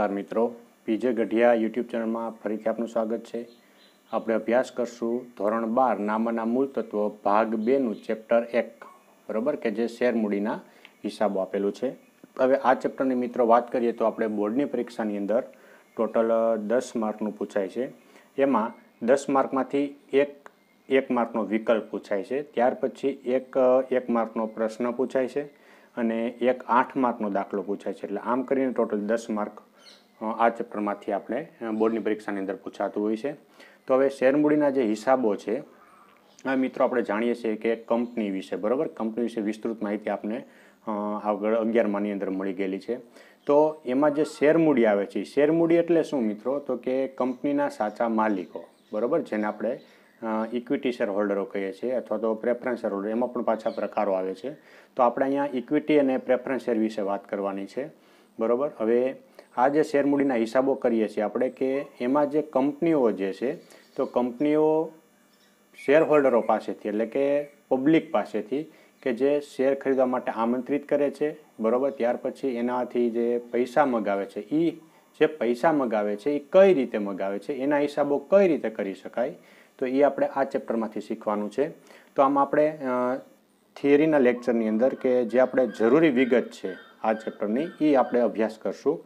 નમસ્કાર મિત્રો PJ Gadhiya YouTube ચેનલમાં ફરીથી આપનું સ્વાગત છે આપણે અભ્યાસ કરશું ધોરણ બાર નામના મૂળ તત્વો ભાગ બેનું ચેપ્ટર એક બરાબર કે જે શેરમૂડીના હિસાબો આપેલું છે હવે આ ચેપ્ટરની મિત્રો વાત કરીએ તો આપણે બોર્ડની પરીક્ષાની અંદર ટોટલ દસ માર્કનું પૂછાય છે એમાં દસ માર્કમાંથી એક એક માર્કનો વિકલ્પ પૂછાય છે ત્યાર પછી એક એક માર્કનો પ્રશ્ન પૂછાય છે અને એક આઠ માર્કનો દાખલો પૂછાય છે એટલે આમ કરીને ટોટલ દસ માર્ક આ ચેપ્ટરમાંથી આપણે બોર્ડની પરીક્ષાની અંદર પૂછાતું હોય છે તો હવે શેરમૂડીના જે હિસાબો છે આ મિત્રો આપણે જાણીએ છીએ કે કંપની વિશે બરાબર કંપની વિશે વિસ્તૃત માહિતી આપણે આગળ અગિયારમાંની અંદર મળી ગયેલી છે તો એમાં જે શેરમૂડી આવે છે શેરમૂડી એટલે શું મિત્રો તો કે કંપનીના સાચા માલિકો બરાબર જેને આપણે ઇક્વિટી શેર હોલ્ડરો કહીએ છીએ અથવા તો પ્રેફરન્સ શેર હોલ્ડર એમાં પણ પાછા પ્રકારો આવે છે તો આપણે અહીંયા ઇક્વિટી અને પ્રેફરન્સ શેર વિશે વાત કરવાની છે બરાબર હવે આ જે શેરમૂડીના હિસાબો કરીએ છીએ આપણે કે એમાં જે કંપનીઓ જે છે તો કંપનીઓ શેરહોલ્ડરો પાસેથી એટલે કે પબ્લિક પાસેથી કે જે શેર ખરીદવા માટે આમંત્રિત કરે છે બરાબર ત્યાર પછી એનાથી જે પૈસા મગાવે છે એ જે પૈસા મગાવે છે એ કઈ રીતે મગાવે છે એના હિસાબો કઈ રીતે કરી શકાય તો એ આપણે આ ચેપ્ટરમાંથી શીખવાનું છે તો આમ આપણે થિયરીના લેક્ચરની અંદર કે જે આપણે જરૂરી વિગત છે આ ચેપ્ટરની એ આપણે અભ્યાસ કરશું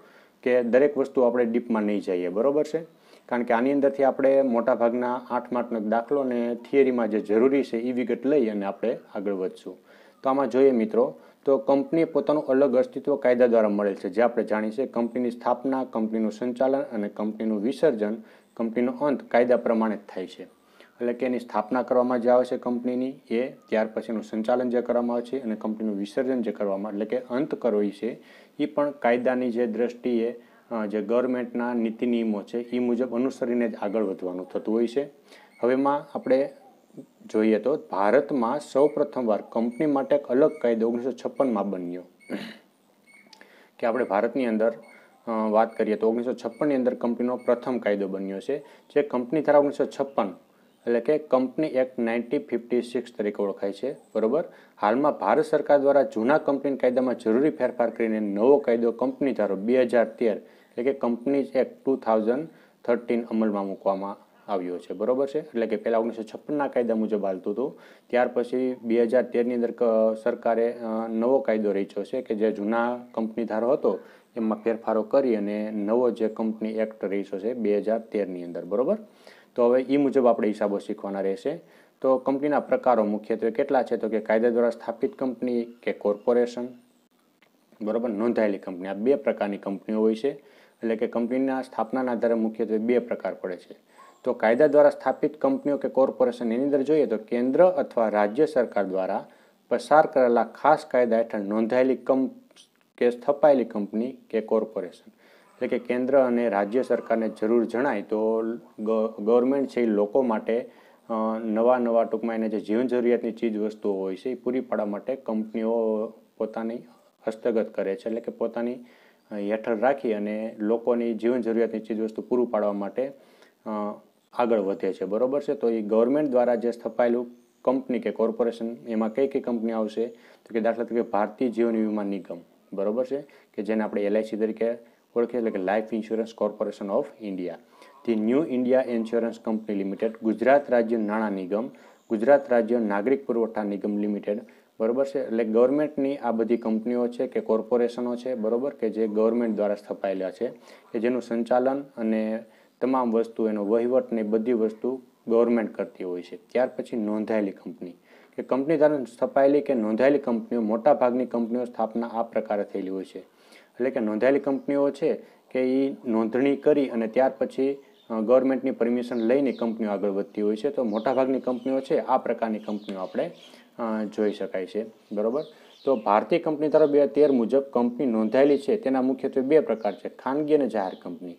કે દરેક વસ્તુ આપણે ડીપમાં નહીં જઈએ બરોબર છે કારણ કે આની અંદરથી આપણે મોટાભાગના આઠ માર્કનો દાખલો અને થિયરીમાં જે જરૂરી છે એ વિગત લઈ અને આપણે આગળ વધશું તો આમાં જોઈએ મિત્રો તો કંપનીએ પોતાનું અલગ અસ્તિત્વ કાયદા દ્વારા મળેલ છે જે આપણે જાણીએ છીએ કંપનીની સ્થાપના કંપનીનું સંચાલન અને કંપનીનું વિસર્જન કંપનીનો અંત કાયદા પ્રમાણે જ થાય છે એટલે કે એની સ્થાપના કરવામાં જે આવે છે કંપનીની એ ત્યાર પછીનું સંચાલન જે કરવામાં આવે છે અને કંપનીનું વિસર્જન જે કરવામાં એટલે કે અંત કરવો છે એ પણ કાયદાની જે દ્રષ્ટિએ જે ગવર્મેન્ટના નીતિ નિયમો છે એ મુજબ અનુસરીને જ આગળ વધવાનું થતું હોય છે હવેમાં આપણે જોઈએ તો ભારતમાં સૌ પ્રથમવાર કંપની માટે એક અલગ કાયદો ઓગણીસો છપ્પનમાં બન્યો કે આપણે ભારતની અંદર વાત કરીએ તો ઓગણીસો છપ્પનની અંદર કંપનીનો પ્રથમ કાયદો બન્યો છે જે કંપની ધારા ઓગણીસો છપ્પન એટલે કે company act nineteen fifty six તરીકે ઓળખાય છે બરોબર હાલમાં ભારત સરકાર દ્વારા જૂના કંપની કાયદામાં જરૂરી ફેરફાર કરીને નવો કાયદો કંપની ધારો બે હજાર તેર એટલે કે company act two thousand thirteen અમલમાં મૂકવામાં આવ્યો છે બરોબર છે એટલે કે પહેલાં ઓગણીસો છપ્પનના કાયદા મુજબ હાલતું હતું ત્યાર પછી બે હજાર તેરની અંદર સરકારે નવો કાયદો રચ્યો છે કે જે જૂના કંપની ધારો હતો એમાં ફેરફારો કરી અને નવો જે કંપની એક્ટ રહીશો છે બે હજાર તેરની અંદર બરોબર તો હવે એ મુજબ આપણે હિસાબો શીખવાના રહેશે તો કંપનીના પ્રકારો મુખ્યત્વે કેટલા છે તો કે કાયદા દ્વારા સ્થાપિત કંપની કે કોર્પોરેશન બરાબર નોંધાયેલી કંપની આ બે પ્રકારની કંપનીઓ હોય છે એટલે કે કંપનીના સ્થાપનાના આધારે મુખ્યત્વે બે પ્રકાર પડે છે તો કાયદા દ્વારા સ્થાપિત કંપનીઓ કે કોર્પોરેશન એની અંદર જોઈએ તો કેન્દ્ર અથવા રાજ્ય સરકાર દ્વારા પસાર કરેલા ખાસ કાયદા હેઠળ નોંધાયેલી કંપ કે સ્થપાયેલી કંપની કે કોર્પોરેશન એટલે કે કેન્દ્ર અને રાજ્ય સરકારને જરૂર જણાય તો ગવર્મેન્ટ છે એ લોકો માટે નવા નવા ટૂંકમાં એને જે જીવન જરૂરિયાતની ચીજ વસ્તુઓ હોય છે એ પૂરી પાડવા માટે કંપનીઓ પોતાની હસ્તગત કરે છે એટલે કે પોતાની હેઠળ રાખી અને લોકોની જીવન જરૂરિયાતની ચીજ વસ્તુ પૂરું પાડવા માટે આગળ વધે છે બરોબર છે તો એ ગવર્મેન્ટ દ્વારા જે સ્થપાયેલું કંપની કે કોર્પોરેશન એમાં કઈ કઈ કંપની આવશે તો કે દાખલા તરીકે ભારતીય જીવન વીમા નિગમ બરોબર છે કે જેને આપણે એલઆઈસી તરીકે ઓળખે એટલે કે life insurance corporation of India the new India insurance company limited Gujarat રાજ્ય નાણાં નિગમ ગુજરાત રાજ્ય નાગરિક પુરવઠા નિગમ લિમિટેડ બરોબર છે એટલે ગવર્મેન્ટની આ બધી કંપનીઓ છે કે કોર્પોરેશનો છે બરોબર કે જે ગવર્મેન્ટ દ્વારા સ્થપાયેલા છે કે જેનું સંચાલન અને તમામ વસ્તુ એનો વહીવટ ને બધી વસ્તુ ગવર્મેન્ટ કરતી હોય છે ત્યાર પછી નોંધાયેલી કંપની કે કંપની દ્વારા સ્થપાયેલી કે નોંધાયેલી કંપનીઓ મોટાભાગની કંપનીઓ સ્થાપના આ પ્રકારે થયેલી હોય છે એટલે કે નોંધાયેલી કંપનીઓ છે કે એ નોંધણી કરી અને ત્યાર પછી ગવર્મેન્ટની પરમિશન લઈને કંપનીઓ આગળ વધતી હોય છે તો મોટાભાગની કંપનીઓ છે આ પ્રકારની કંપનીઓ આપણે જોઈ શકાય છે બરાબર તો ભારતીય કંપની ધારો બે તેર મુજબ કંપની નોંધાયેલી છે તેના મુખ્યત્વે બે પ્રકાર છે ખાનગી અને જાહેર કંપની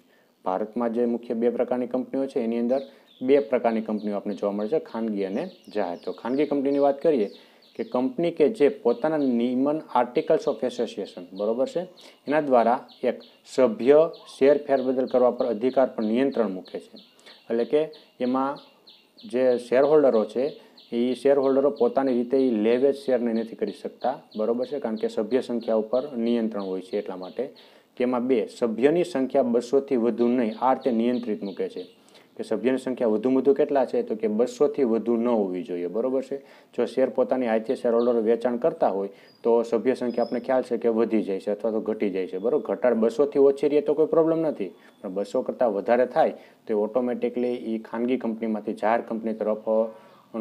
ભારતમાં જે મુખ્ય બે પ્રકારની કંપનીઓ છે એની અંદર બે પ્રકારની કંપનીઓ આપણે જોવા મળે છે ખાનગી અને જાહેર તો ખાનગી કંપનીની વાત કરીએ કે કંપની કે જે પોતાના નિયમન આર્ટિકલ્સ ઓફ એસોસિએશન બરોબર છે એના દ્વારા એક સભ્ય શેર ફેરબદલ કરવા પર અધિકાર પર નિયંત્રણ મૂકે છે એટલે કે એમાં જે શેરહોલ્ડરો છે એ શેરહોલ્ડરો પોતાની રીતે એ લેવેજ શેરને નથી કરી શકતા બરોબર છે કારણ કે સભ્ય સંખ્યા ઉપર નિયંત્રણ હોય છે એટલા માટે તેમાં બે સભ્યની સંખ્યા બસોથી વધુ નહીં આ રીતે નિયંત્રિત મૂકે છે કે સભ્યની સંખ્યા વધુ વધુ કેટલા છે તો કે બસોથી વધુ ન હોવી જોઈએ બરોબર છે જો શેર પોતાની હાથે શેર હોલ્ડર વેચાણ કરતા હોય તો સભ્ય સંખ્યા આપણે ખ્યાલ છે કે વધી જાય છે અથવા તો ઘટી જાય છે બરાબર ઘટાડ બસોથી ઓછી રહીએ તો કોઈ પ્રોબ્લેમ નથી પણ બસો કરતાં વધારે થાય તો ઓટોમેટિકલી એ ખાનગી કંપનીમાંથી જાહેર કંપની તરફ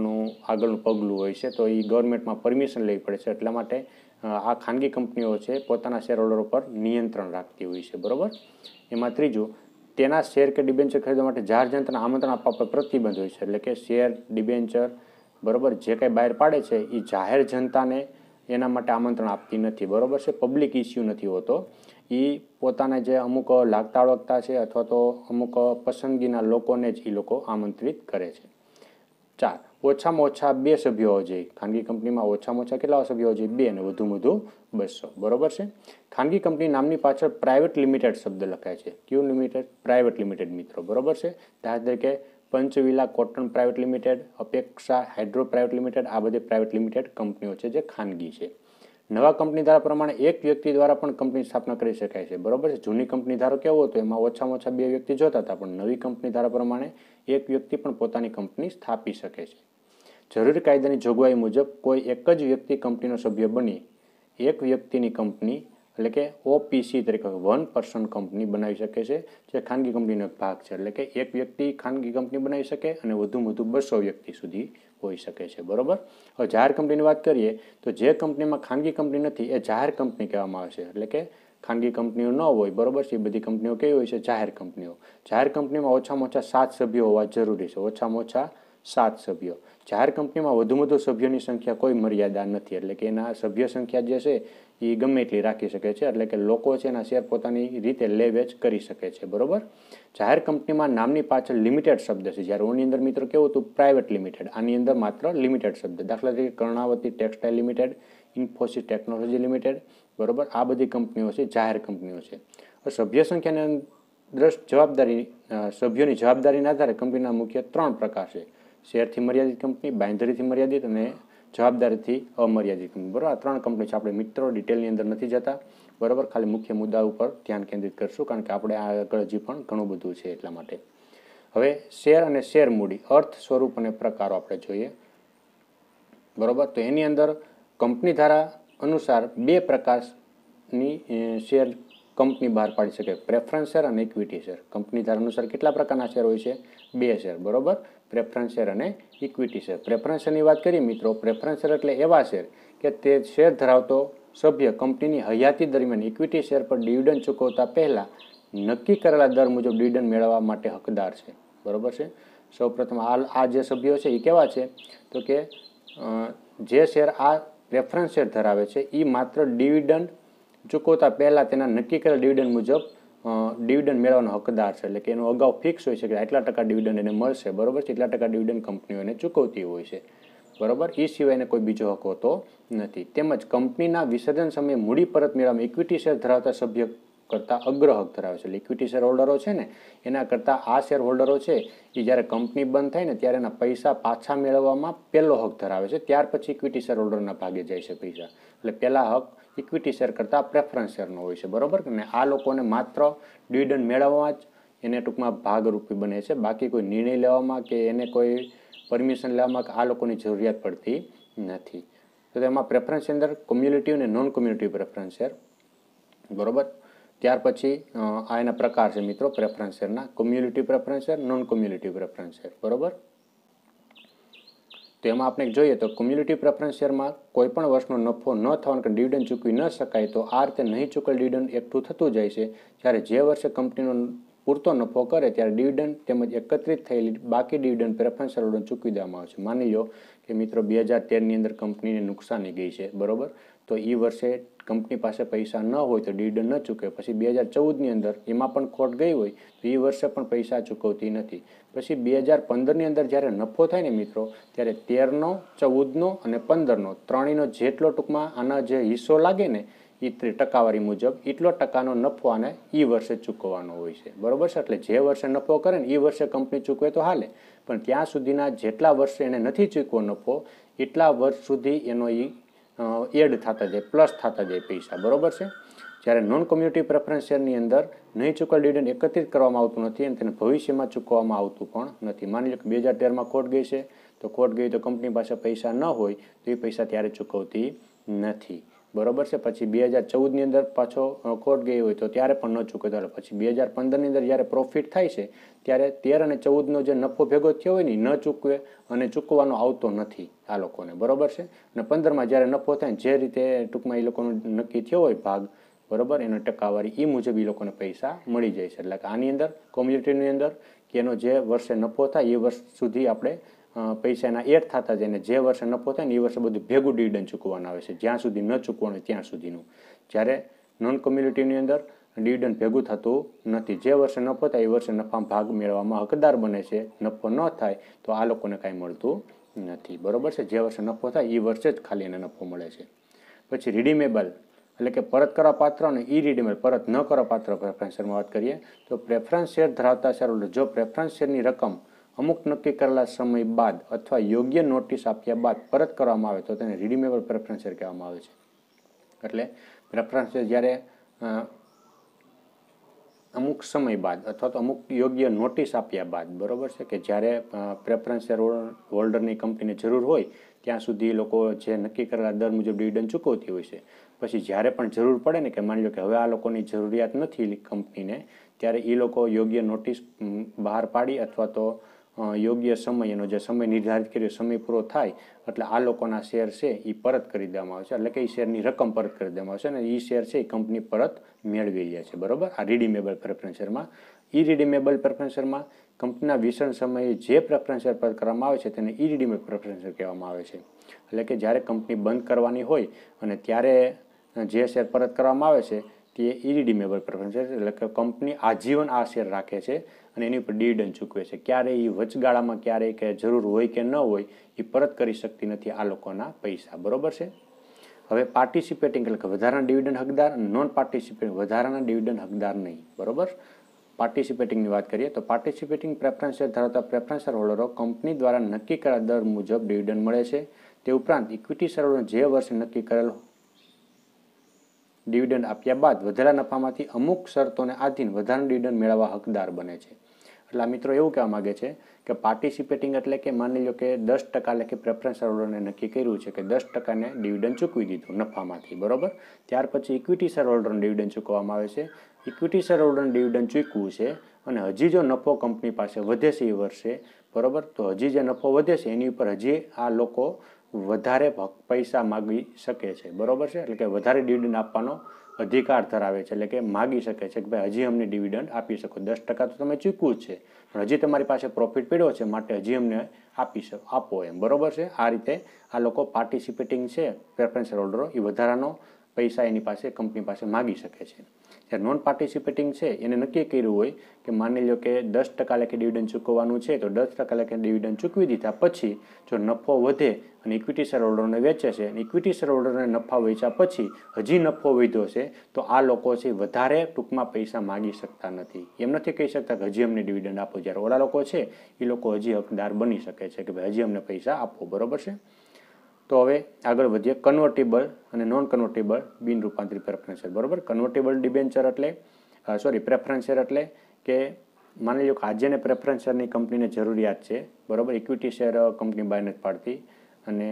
નું આગળનું પગલું હોય છે તો એ ગવર્મેન્ટમાં પરમિશન લેવી પડે છે એટલા માટે આ ખાનગી કંપનીઓ છે પોતાના શેર શેરહોલ્ડર ઉપર નિયંત્રણ રાખતી હોય છે બરાબર એમાં ત્રીજું તેના શેર કે ડિબેન્ચર ખરીદવા માટે જાહેર જનતાને આમંત્રણ આપવા પર પ્રતિબંધ હોય છે એટલે કે શેર ડિબેન્ચર બરોબર જે કંઈ બહાર પાડે છે એ જાહેર જનતાને એના માટે આમંત્રણ આપતી નથી બરોબર છે પબ્લિક ઇસ્યુ નથી હોતો એ પોતાને જે અમુક લાગતા વળગતા છે અથવા તો અમુક પસંદગીના લોકોને જ એ લોકો આમંત્રિત કરે છે ચાર ઓછામાં ઓછા બે સભ્યો હોવા જોઈએ ખાનગી કંપનીમાં ઓછામાં ઓછા કેટલા સભ્યો હોવા જોઈએ બે અને વધુ વધુ બસો બરોબર છે ખાનગી કંપની નામની પાછળ પ્રાઇવેટ લિમિટેડ શબ્દ લખાય છે ક્યુ લિમિટેડ પ્રાઇવેટ લિમિટેડ મિત્રો બરોબર છે દાખલા તરીકે Panchvila cotton private limited Apeksha hydro private limited આ બધી પ્રાઇવેટ લિમિટેડ કંપનીઓ છે જે ખાનગી છે નવા કંપની ધારા પ્રમાણે એક વ્યક્તિ દ્વારા પણ કંપની સ્થાપના કરી શકાય છે બરોબર છે જૂની કંપની ધારો કેવો હતો એમાં ઓછામાં ઓછા બે વ્યક્તિ જોતા હતા પણ નવી કંપની ધારા પ્રમાણે એક વ્યક્તિ પણ પોતાની કંપની સ્થાપી શકે છે જરૂરી કાયદાની જોગવાઈ મુજબ કોઈ એક જ વ્યક્તિ કંપનીનો સભ્ય બની એક વ્યક્તિની કંપની એટલે કે ઓપીસી તરીકે વન પર્સન કંપની બનાવી શકે છે જે ખાનગી કંપનીનો એક ભાગ છે એટલે કે એક વ્યક્તિ ખાનગી કંપની બનાવી શકે અને વધુમાં વધુ બસો વ્યક્તિ સુધી હોઈ શકે છે બરાબર હવે જાહેર કંપનીની વાત કરીએ તો જે કંપનીમાં ખાનગી કંપની નથી એ જાહેર કંપની કહેવામાં આવે છે એટલે કે ખાનગી કંપનીઓ ન હોય બરાબર છે એ બધી કંપનીઓ કેવી હોય છે જાહેર કંપનીઓ જાહેર કંપનીમાં ઓછામાં ઓછા સાત સભ્યો હોવા જરૂરી છે ઓછામાં ઓછા સાત સભ્યો જાહેર કંપનીમાં વધુમાં વધુ સભ્યોની સંખ્યા કોઈ મર્યાદા નથી એટલે કે એના સભ્ય સંખ્યા જે છે એ ગમે એટલી રાખી શકે છે એટલે કે લોકો છે એના શેર પોતાની રીતે લે વેચ કરી શકે છે બરોબર જાહેર કંપનીમાં નામની પાછળ લિમિટેડ શબ્દ છે જ્યારે ઓની અંદર મિત્રો કેવું હતું પ્રાઇવેટ લિમિટેડ આની અંદર માત્ર લિમિટેડ શબ્દ દાખલા તરીકે Karnavati textile limited Infosys technology limited બરોબર આ બધી કંપનીઓ છે જાહેર કંપનીઓ છે સભ્ય સંખ્યાની દ્રષ્ટ જવાબદારી સભ્યોની જવાબદારીના આધારે કંપનીના મુખ્ય ત્રણ પ્રકાર છે શેરથી મર્યાદિત કંપની બાંધરીથી મર્યાદિત અને જવાબદારીથી અમર્યાદિત કંપની બરાબર આ ત્રણ કંપની છે આપણે મિત્રો ડિટેલની અંદર નથી જતા બરાબર ખાલી મુખ્ય મુદ્દા ઉપર ધ્યાન કેન્દ્રિત કરશું કારણ કે આપણે આગળ હજી પણ ઘણું બધું છે એટલા માટે હવે શેર અને શેર મૂડી અર્થ સ્વરૂપ અને પ્રકારો આપણે જોઈએ બરાબર તો એની અંદર કંપની ધારા અનુસાર બે પ્રકારની શેર કંપની બહાર પાડી શકે પ્રેફરન્સ શેર અને ઇક્વિટી શેર કંપની ધારા અનુસાર કેટલા પ્રકારના શેર હોય છે બે શેર બરાબર પ્રેફરન્સ શેર અને ઇક્વિટી શેર પ્રેફરન્સ શેરની વાત કરીએ મિત્રો પ્રેફરન્સ શેર એટલે એવા શેર કે તે શેર ધરાવતો સભ્ય કંપનીની હયાતી દરમિયાન ઇક્વિટી શેર પર ડિવિડન્ડ ચૂકવતા પહેલાં નક્કી કરેલા દર મુજબ ડિવિડન્ડ મેળવવા માટે હકદાર છે બરાબર છે સૌપ્રથમ હાલ આ જે સભ્યો છે એ કેવા છે તો કે જે શેર આ પ્રેફરન્સ શેર ધરાવે છે એ માત્ર ડિવિડન્ડ ચૂકવતા પહેલાં તેના નક્કી કરેલા ડિવિડન્ડ મુજબ ડિવિડન્ડ મેળવવાનો હકદાર છે એટલે કે એનું અગાઉ ફિક્સ હોય છે કે આટલા ટકા ડિવિડન્ડ એને મળશે બરાબર છે એટલા ટકા ડિવિડન્ડ કંપનીઓ એને ચૂકવતી હોય છે બરાબર એ સિવાય એને કોઈ બીજો હક હોતો નથી તેમજ કંપનીના વિસર્જન સમયે મૂડી પરત મેળવવામાં ઇક્વિટી શેર ધરાવતા સભ્ય કરતાં અગ્રહક ધરાવે છે લિક્વિટી શેર હોલ્ડરો છે ને એના કરતાં આ શેર હોલ્ડરો છે એ જ્યારે કંપની બંધ થાય ને ત્યારે એના પૈસા પાછા મેળવવામાં પહેલો હક ધરાવે છે ત્યાર પછી ઇક્વિટી શેર હોલ્ડરના ભાગે જાય છે પૈસા એટલે પહેલાં હક ઇક્વિટી શેર કરતાં પ્રેફરન્સ શેરનો હોય છે બરાબર ને આ લોકોને માત્ર ડિવિડન્ડ મેળવવામાં જ એને ટૂંકમાં ભાગરૂપી બને છે બાકી કોઈ નિર્ણય લેવામાં કે એને કોઈ પરમિશન લેવામાં આ લોકોની જરૂરિયાત પડતી નથી તો તેમાં પ્રેફરન્સ અંદર કોમ્યુનિટી અને નોન કોમ્યુનિટી પ્રેફરન્સ શેર બરાબર ત્યાર પછી આ એના પ્રકાર છે મિત્રો પ્રેફરન્સ શેરના community preference share non community preference share બરાબર તો એમાં આપણે જોઈએ તો કોમ્યુનિટી પ્રેફરન્સ શેરમાં કોઈ પણ વર્ષનો નફો ન થવાનો કે ડિવિડન્ડ ચૂકવી ન શકાય તો આ રીતે નહીં ચૂકેલ ડિવિડન્ડ એકઠું થતું જાય છે જ્યારે જે વર્ષે કંપનીનો પૂરતો નફો કરે ત્યારે ડિવિડન્ડ તેમજ એકત્રિત થયેલી બાકી ડિવિડન્ડ પ્રેફરન્સ શેરહોલ્ડરને ચૂકવી દેવામાં આવે છે માની લો કે મિત્રો બે હજાર તેરની અંદર કંપનીને નુકસાની ગઈ છે બરાબર તો એ વર્ષે કંપની પાસે પૈસા ન હોય તો ડીડ ન ચૂકે પછી બે હજાર ચૌદની અંદર એમાં પણ ખોટ ગઈ હોય તો એ વર્ષે પણ પૈસા ચૂકવતી નથી પછી બે હજાર પંદરની અંદર જ્યારે નફો થાય ને મિત્રો ત્યારે તેરનો ચૌદનો અને પંદરનો ત્રણેયનો જેટલો ટૂંકમાં આના જે હિસ્સો લાગે ને એ ટકાવારી મુજબ એટલો ટકાનો નફો આને એ વર્ષે ચૂકવવાનો હોય છે બરોબર છે એટલે જે વર્ષે નફો કરે ને એ વર્ષે કંપની ચૂકવે તો હાલે પણ ત્યાં સુધીના જેટલા વર્ષે એને નથી ચૂકવો નફો એટલા વર્ષ સુધી એનો એ એડ થતા જાય પ્લસ થતા જાય પૈસા બરોબર છે જ્યારે નોન કોમ્યુનિટી પ્રેફરન્સ શેરની અંદર નહીં ચૂકવેલ ડિવિડન્ડ એકત્રિત કરવામાં આવતું નથી અને તેને ભવિષ્યમાં ચૂકવવામાં આવતું પણ નથી માની લો કે બે હજાર તેરમાં ખોટ ગઈ છે તો ખોટ ગઈ તો કંપની પાસે પૈસા ન હોય તો એ પૈસા ત્યારે ચૂકવતી નથી બરોબર છે પછી બે હજાર ચૌદની અંદર પાછો કોર્ટ ગઈ હોય તો ત્યારે પણ ન ચૂકવતા હોય પછી બે હજાર પંદરની અંદર જ્યારે પ્રોફિટ થાય છે ત્યારે તેર અને ચૌદનો જે નફો ભેગો થયો હોય ને ન ચૂકવે અને ચૂકવાનો આવતો નથી આ લોકોને બરોબર છે અને પંદરમાં જ્યારે નફો થાય જે રીતે ટૂંકમાં એ લોકોનો નક્કી થયો હોય ભાગ બરોબર એનો ટકાવારી એ મુજબ એ લોકોને પૈસા મળી જાય છે એટલે કે આની અંદર કોમ્યુનિટીની અંદર કે એનો જે વર્ષે નફો થાય એ વર્ષ સુધી આપણે પૈસાના એડ થતા જાય જે વર્ષે નફો થાય ને એ વર્ષે બધું ભેગું ડિવિડન્ડ ચૂકવાનું આવે છે જ્યાં સુધી ન ચૂકવાનું ત્યાં સુધીનું જ્યારે નોન કોમ્યુનિટીની અંદર ડિવિડન્ડ ભેગું થતું નથી જે વર્ષે નફો થાય એ વર્ષે નફામાં ભાગ મેળવવામાં હકદાર બને છે નફો ન થાય તો આ લોકોને કાંઈ મળતું નથી બરાબર છે જે વર્ષે નફો થાય એ વર્ષે જ ખાલી એને નફો મળે છે પછી રિડીમેબલ એટલે કે પરત કરવા પાત્ર અને ઈ રિડીમેબલ પરત ન કરવા પાત્ર પ્રેફરન્સ શેરમાં વાત કરીએ તો પ્રેફરન્સ શેર ધરાવતા શેરહોલ્ડર જો પ્રેફરન્સ શેરની રકમ અમુક નક્કી કરેલા સમય બાદ અથવા યોગ્ય નોટિસ આપ્યા બાદ પરત કરવામાં આવે તો તેને રિડિમેબલ પ્રેફરન્સ શેર કહેવામાં આવે છે એટલે પ્રેફરન્સ જ્યારે અમુક સમય બાદ અથવા તો અમુક યોગ્ય નોટિસ આપ્યા બાદ બરાબર છે કે જ્યારે પ્રેફરન્સ શેર હોલ્ડરની કંપનીને જરૂર હોય ત્યાં સુધી લોકો જે નક્કી કરેલા દર મુજબ ડિવિડન્ડ ચૂકવતી હોય છે પછી જ્યારે પણ જરૂર પડે ને કે માની લો કે હવે આ લોકોની જરૂરિયાત નથી કંપનીને ત્યારે એ લોકો યોગ્ય નોટિસ બહાર પાડી અથવા તો યોગ્ય સમયનો જે સમય નિર્ધારિત કર્યો સમય પૂરો થાય એટલે આ લોકોના શેર છે એ પરત કરી દેવામાં આવશે એટલે કે એ શેરની રકમ પરત કરી દેવામાં આવશે અને એ શેર છે એ કંપની પરત મેળવી લે છે બરાબર આ રીડિમેબલ પ્રેફરન્સ શેરમાં ઈ રીડિમેબલ પ્રેફરન્સ શેરમાં કંપનીના વિસરણ સમયે જે પ્રેફરન્સ શેર પર કરવામાં આવે છે તેને ઈ રીડિમેબલ પ્રેફરન્સ શેર કહેવામાં આવે છે એટલે કે જ્યારે કંપની બંધ કરવાની હોય અને ત્યારે જે શેર પરત કરવામાં આવે છે તે ઈ રિડીમેબલ પ્રેફરન્સ શેર એટલે કે કંપની આજીવન આ શેર રાખે છે અને એની ઉપર ડિવિડન્ડ ચૂકવે છે ક્યારે એ વચગાળામાં ક્યારે કે જરૂર હોય કે ન હોય એ પરત કરી શકતી નથી આ લોકોના પૈસા બરાબર છે હવે પાર્ટિસિપેટિંગ એટલે કે વધારાના ડિવિડન્ડ હકદાર નોન પાર્ટિસિપેટિંગ વધારાના ડિવિડન્ડ હકદાર નહીં બરોબર પાર્ટિસિપેટિંગની વાત કરીએ તો પાર્ટિસિપેટિંગ પ્રેફરન્સ ધરાવતા પ્રેફરન્સ શેર હોલ્ડરો કંપની દ્વારા નક્કી કરેલા દર મુજબ ડિવિડન્ડ મળે છે તે ઉપરાંત ઇક્વિટી શેર જે વર્ષે નક્કી કરેલ ડિવિડન્ડ આપ્યા બાદ વધારા નફામાંથી અમુક શરતોને આધીન વધારાનું ડિવિડન્ડ મેળવવા હકદાર બને છે એટલે આ મિત્રો એવું કહેવા માગે છે કે પાર્ટિસિપેટિંગ એટલે કે માની લો કે દસ ટકા લેખે પ્રેફરન્સ હોલ્ડરને નક્કી કર્યું છે કે દસ ટકાને ડિવિડન્ડ ચૂકવી દીધું નફામાંથી બરાબર ત્યાર પછી ઇક્વિટી શેર હોલ્ડરને ડિવિડન્ડ ચૂકવવામાં આવે છે ઇક્વિટી શેર હોલ્ડરને ડિવિડન્ડ ચૂકવું છે અને હજી જો નફો કંપની પાસે વધે છે એ વર્ષે બરાબર તો હજી જે નફો વધે છે એની ઉપર હજી આ લોકો વધારે પૈસા માગી શકે છે બરોબર છે એટલે કે વધારે ડિવિડન્ડ આપવાનો અધિકાર ધરાવે છે એટલે કે માગી શકે છે કે ભાઈ હજી અમને ડિવિડન્ડ આપી શકો દસ ટકા તો તમે ચૂકવું જ છે પણ હજી તમારી પાસે પ્રોફિટ પડ્યો છે માટે હજી અમને આપી શકો આપો એમ બરોબર છે આ રીતે આ લોકો પાર્ટિસિપેટિંગ છે પ્રેફરન્સ હોલ્ડરો એ વધારાનો પૈસા એની પાસે કંપની પાસે માગી શકે છે જે નોન પાર્ટિસિપેટિંગ છે એને નક્કી કર્યું હોય કે માની લો કે દસ ટકા લેખે ડિવિડન્ડ ચૂકવવાનું છે તો દસ ટકા લેખે ડિવિડન્ડ ચૂકવી દીધા પછી જો નફો વધે અને ઇક્વિટી શેર હોલ્ડરને વેચે છે અને ઇક્વિટી શેર હોલ્ડરને નફા વેચ્યા પછી હજી નફો વધ્યો છે તો આ લોકો છે વધારે ટૂંકમાં પૈસા માગી શકતા નથી એમ નથી કહી શકતા કે હજી અમને ડિવિડન્ડ આપો જ્યારે ઓલા લોકો છે એ લોકો હજી હકદાર બની શકે છે કે ભાઈ હજી અમને પૈસા આપો બરાબર છે તો હવે આગળ વધીએ કન્વર્ટેબલ અને નોન કન્વર્ટેબલ બિન રૂપાંતરિત પ્રેફરન્સ બરાબર કન્વર્ટેબલ ડિબેન્ચર એટલે સોરી પ્રેફરન્સ એટલે કે માની લો કે આજે ને પ્રેફરન્સ શેરની કંપનીને જરૂરિયાત છે બરાબર ઇક્વિટી શેર કંપની બહાર નથી પાડતી અને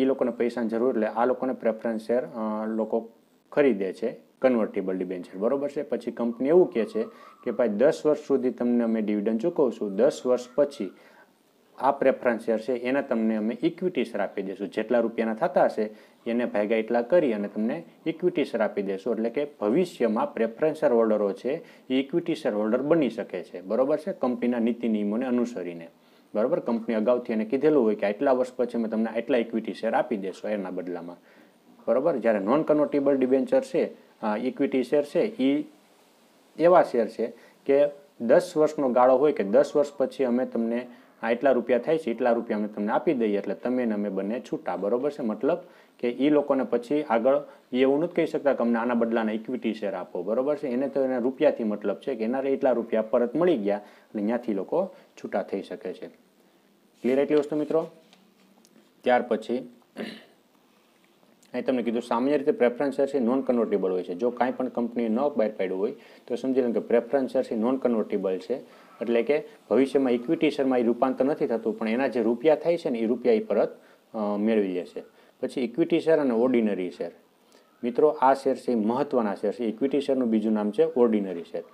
એ લોકોને પૈસાની જરૂર એટલે આ લોકોને પ્રેફરન્સ શેર લોકો ખરીદે છે કન્વર્ટેબલ ડિબેન્ચર બરાબર છે પછી કંપની એવું કહે છે કે ભાઈ દસ વર્ષ સુધી તમને અમે ડિવિડન્ડ ચૂકવશું દસ વર્ષ પછી આ પ્રેફરન્સ શેર છે એને તમને અમે ઇક્વિટી શેર આપી દઈશું જેટલા રૂપિયાના થતા હશે એને ભેગા એટલા કરી અને તમને ઇક્વિટી શેર આપી દઈશું એટલે કે ભવિષ્યમાં પ્રેફરન્સ શેર હોલ્ડરો છે એ ઇક્વિટી શેર હોલ્ડર બની શકે છે બરોબર છે કંપનીના નીતિ નિયમોને અનુસરીને બરાબર કંપની અગાઉથી એને કીધેલું હોય કે આટલા વર્ષ પછી અમે તમને આટલા ઇક્વિટી શેર આપી દેશો એના બદલામાં બરાબર જ્યારે નોન કન્વર્ટેબલ ડિબેન્ચર છે ઇક્વિટી શેર છે એ એવા શેર છે કે દસ વર્ષનો ગાળો હોય કે દસ વર્ષ પછી અમે તમને આ એટલા રૂપિયા થાય છે એટલા રૂપિયા અમે તમને આપી દઈએ એટલે તમે ને અમે બંને છૂટા બરોબર છે મતલબ કે એ લોકોને પછી આગળ એવું નથી કહી શકતા કે અમને આના બદલાના ઇક્વિટી શેર આપો બરોબર છે એને તો એના રૂપિયાથી મતલબ છે કે એના એટલા રૂપિયા પરત મળી ગયા અને ત્યાંથી લોકો છૂટા થઈ શકે છે ક્લિયર એટલી વસ્તુ મિત્રો ત્યાર પછી અહીં તમને કીધું સામાન્ય રીતે પ્રેફરન્સ શેર છે નોન કન્વર્ટેબલ હોય છે જો કાંઈ પણ કંપની ન બહાર પાડ્યું હોય તો સમજી લો કે પ્રેફરન્સ શેર છે નોન કન્વર્ટેબલ છે એટલે કે ભવિષ્યમાં ઇક્વિટી શેરમાં એ રૂપાંતર નથી થતું પણ એના જે રૂપિયા થાય છે ને એ રૂપિયા એ પરત મેળવી લેશે પછી ઇક્વિટી શેર અને ઓર્ડિનરી શેર મિત્રો આ શેર છે એ મહત્ત્વના શેર છે ઇક્વિટી શેરનું બીજું નામ છે ઓર્ડિનરી શેર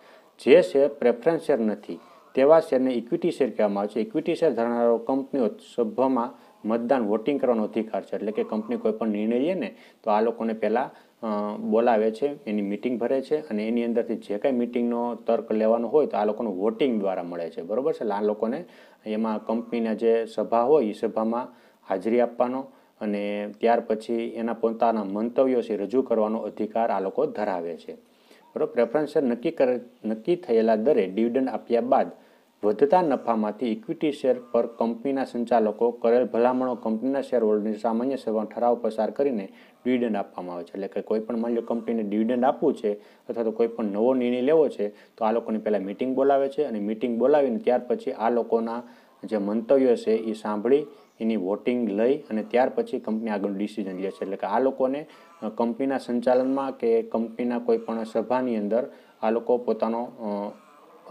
જે શેર પ્રેફરન્સ શેર નથી તેવા શેરને ઇક્વિટી શેર કહેવામાં આવે છે ઇક્વિટી શેર ધરાવનારો કંપનીઓ સભ્યમાં મતદાન વોટિંગ કરવાનો અધિકાર છે એટલે કે કંપની કોઈપણ નિર્ણય લે ને તો આ લોકોને પહેલાં બોલાવે છે એની મિટિંગ ભરે છે અને એની અંદરથી જે કાંઈ મિટિંગનો તર્ક લેવાનો હોય તો આ લોકોનું વોટિંગ દ્વારા મળે છે બરાબર છે આ લોકોને એમાં કંપનીના જે સભા હોય એ સભામાં હાજરી આપવાનો અને ત્યાર પછી એના પોતાના મંતવ્યો છે રજૂ કરવાનો અધિકાર આ લોકો ધરાવે છે બરાબર પ્રેફરન્સ શેર નક્કી કર નક્કી થયેલા દરે ડિવિડન્ડ આપ્યા બાદ વધતા નફામાંથી ઇક્વિટી શેર પર કંપનીના સંચાલકો કરેલ ભલામણો કંપનીના શેર હોલ્ડરની સામાન્ય સભા ઠરાવ પસાર કરીને ડિવિડન્ડ આપવામાં આવે છે એટલે કે કોઈ પણ માની લો કંપનીને ડિવિડન્ડ આપવું છે અથવા તો કોઈ પણ નવો નિર્ણય લેવો છે તો આ લોકોની પહેલાં મિટિંગ બોલાવે છે અને મિટિંગ બોલાવીને ત્યાર પછી આ લોકોના જે મંતવ્યો છે એ સાંભળી એની વોટિંગ લઈ અને ત્યાર પછી કંપની આગળ ડિસિઝન લે છે એટલે કે આ લોકોને કંપનીના સંચાલનમાં કે કંપનીના કોઈ પણ સભાની અંદર આ લોકો પોતાનો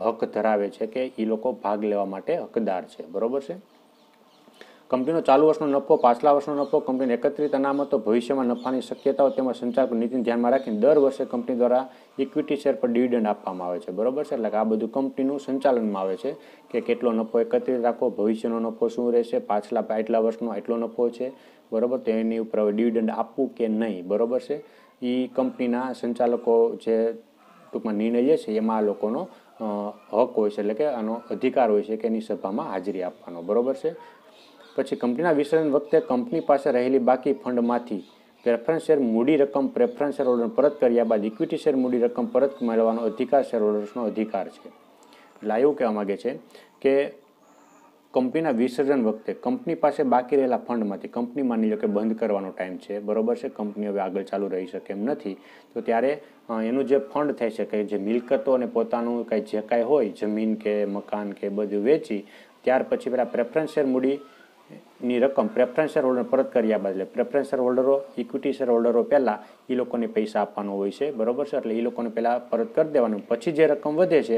હક ધરાવે છે કે એ લોકો ભાગ લેવા માટે હકદાર છે બરાબર છે કંપનીનો ચાલુ વર્ષનો નફો પાછલા વર્ષનો નફો કંપની એકત્રિત અનામતો ભવિષ્યમાં નફાની શક્યતાઓ તેમજ સંચાલક નીતિને ધ્યાનમાં રાખીને દર વર્ષે કંપની દ્વારા ઇક્વિટી શેર પર ડિવિડન્ડ આપવામાં આવે છે બરોબર છે એટલે કે આ બધું કંપનીનું સંચાલનમાં આવે છે કે કેટલો નફો એકત્રિત રાખવો ભવિષ્યનો નફો શું રહેશે પાછલા આટલા વર્ષનો એટલો નફો છે બરોબર તો એની ઉપર હવે ડિવિડન્ડ આપવું કે નહીં બરોબર છે એ કંપનીના સંચાલકો જે ટૂંકમાં નિર્ણય લે છે એમાં આ લોકોનો હક હોય છે એટલે કે આનો અધિકાર હોય છે કે એની સભામાં હાજરી આપવાનો બરોબર છે પછી કંપનીના વિસર્જન વખતે કંપની પાસે રહેલી બાકી ફંડમાંથી પ્રેફરન્સ શેર મૂડી રકમ પ્રેફરન્સ શેર હોલ્ડર પરત કર્યા બાદ ઇક્વિટી શેર મૂડી રકમ પરત મેળવવાનો અધિકાર શેર હોલ્ડર્સનો અધિકાર છે એટલે એવું કહેવા માગે છે કે કંપનીના વિસર્જન વખતે કંપની પાસે બાકી રહેલા ફંડમાંથી કંપની માની લો કે બંધ કરવાનો ટાઈમ છે બરોબર છે કંપની હવે આગળ ચાલુ રહી શકે એમ નથી તો ત્યારે એનું જે ફંડ થઈ શકે જે મિલકતો અને પોતાનું કાંઈ જે કાંઈ હોય જમીન કે મકાન કે બધું વેચી ત્યાર પછી પેલા પ્રેફરન્સ શેર મૂડી ની રકમ પ્રેફરન્સ શેર હોલ્ડર પરત કર્યા બદલે પ્રેફરન્સ શેર હોલ્ડરો ઇક્વિટી શેર હોલ્ડરો પહેલાં એ લોકોને પૈસા આપવાનો હોય છે બરોબર છે એટલે એ લોકોને પહેલાં પરત કરી દેવાનું પછી જે રકમ વધે છે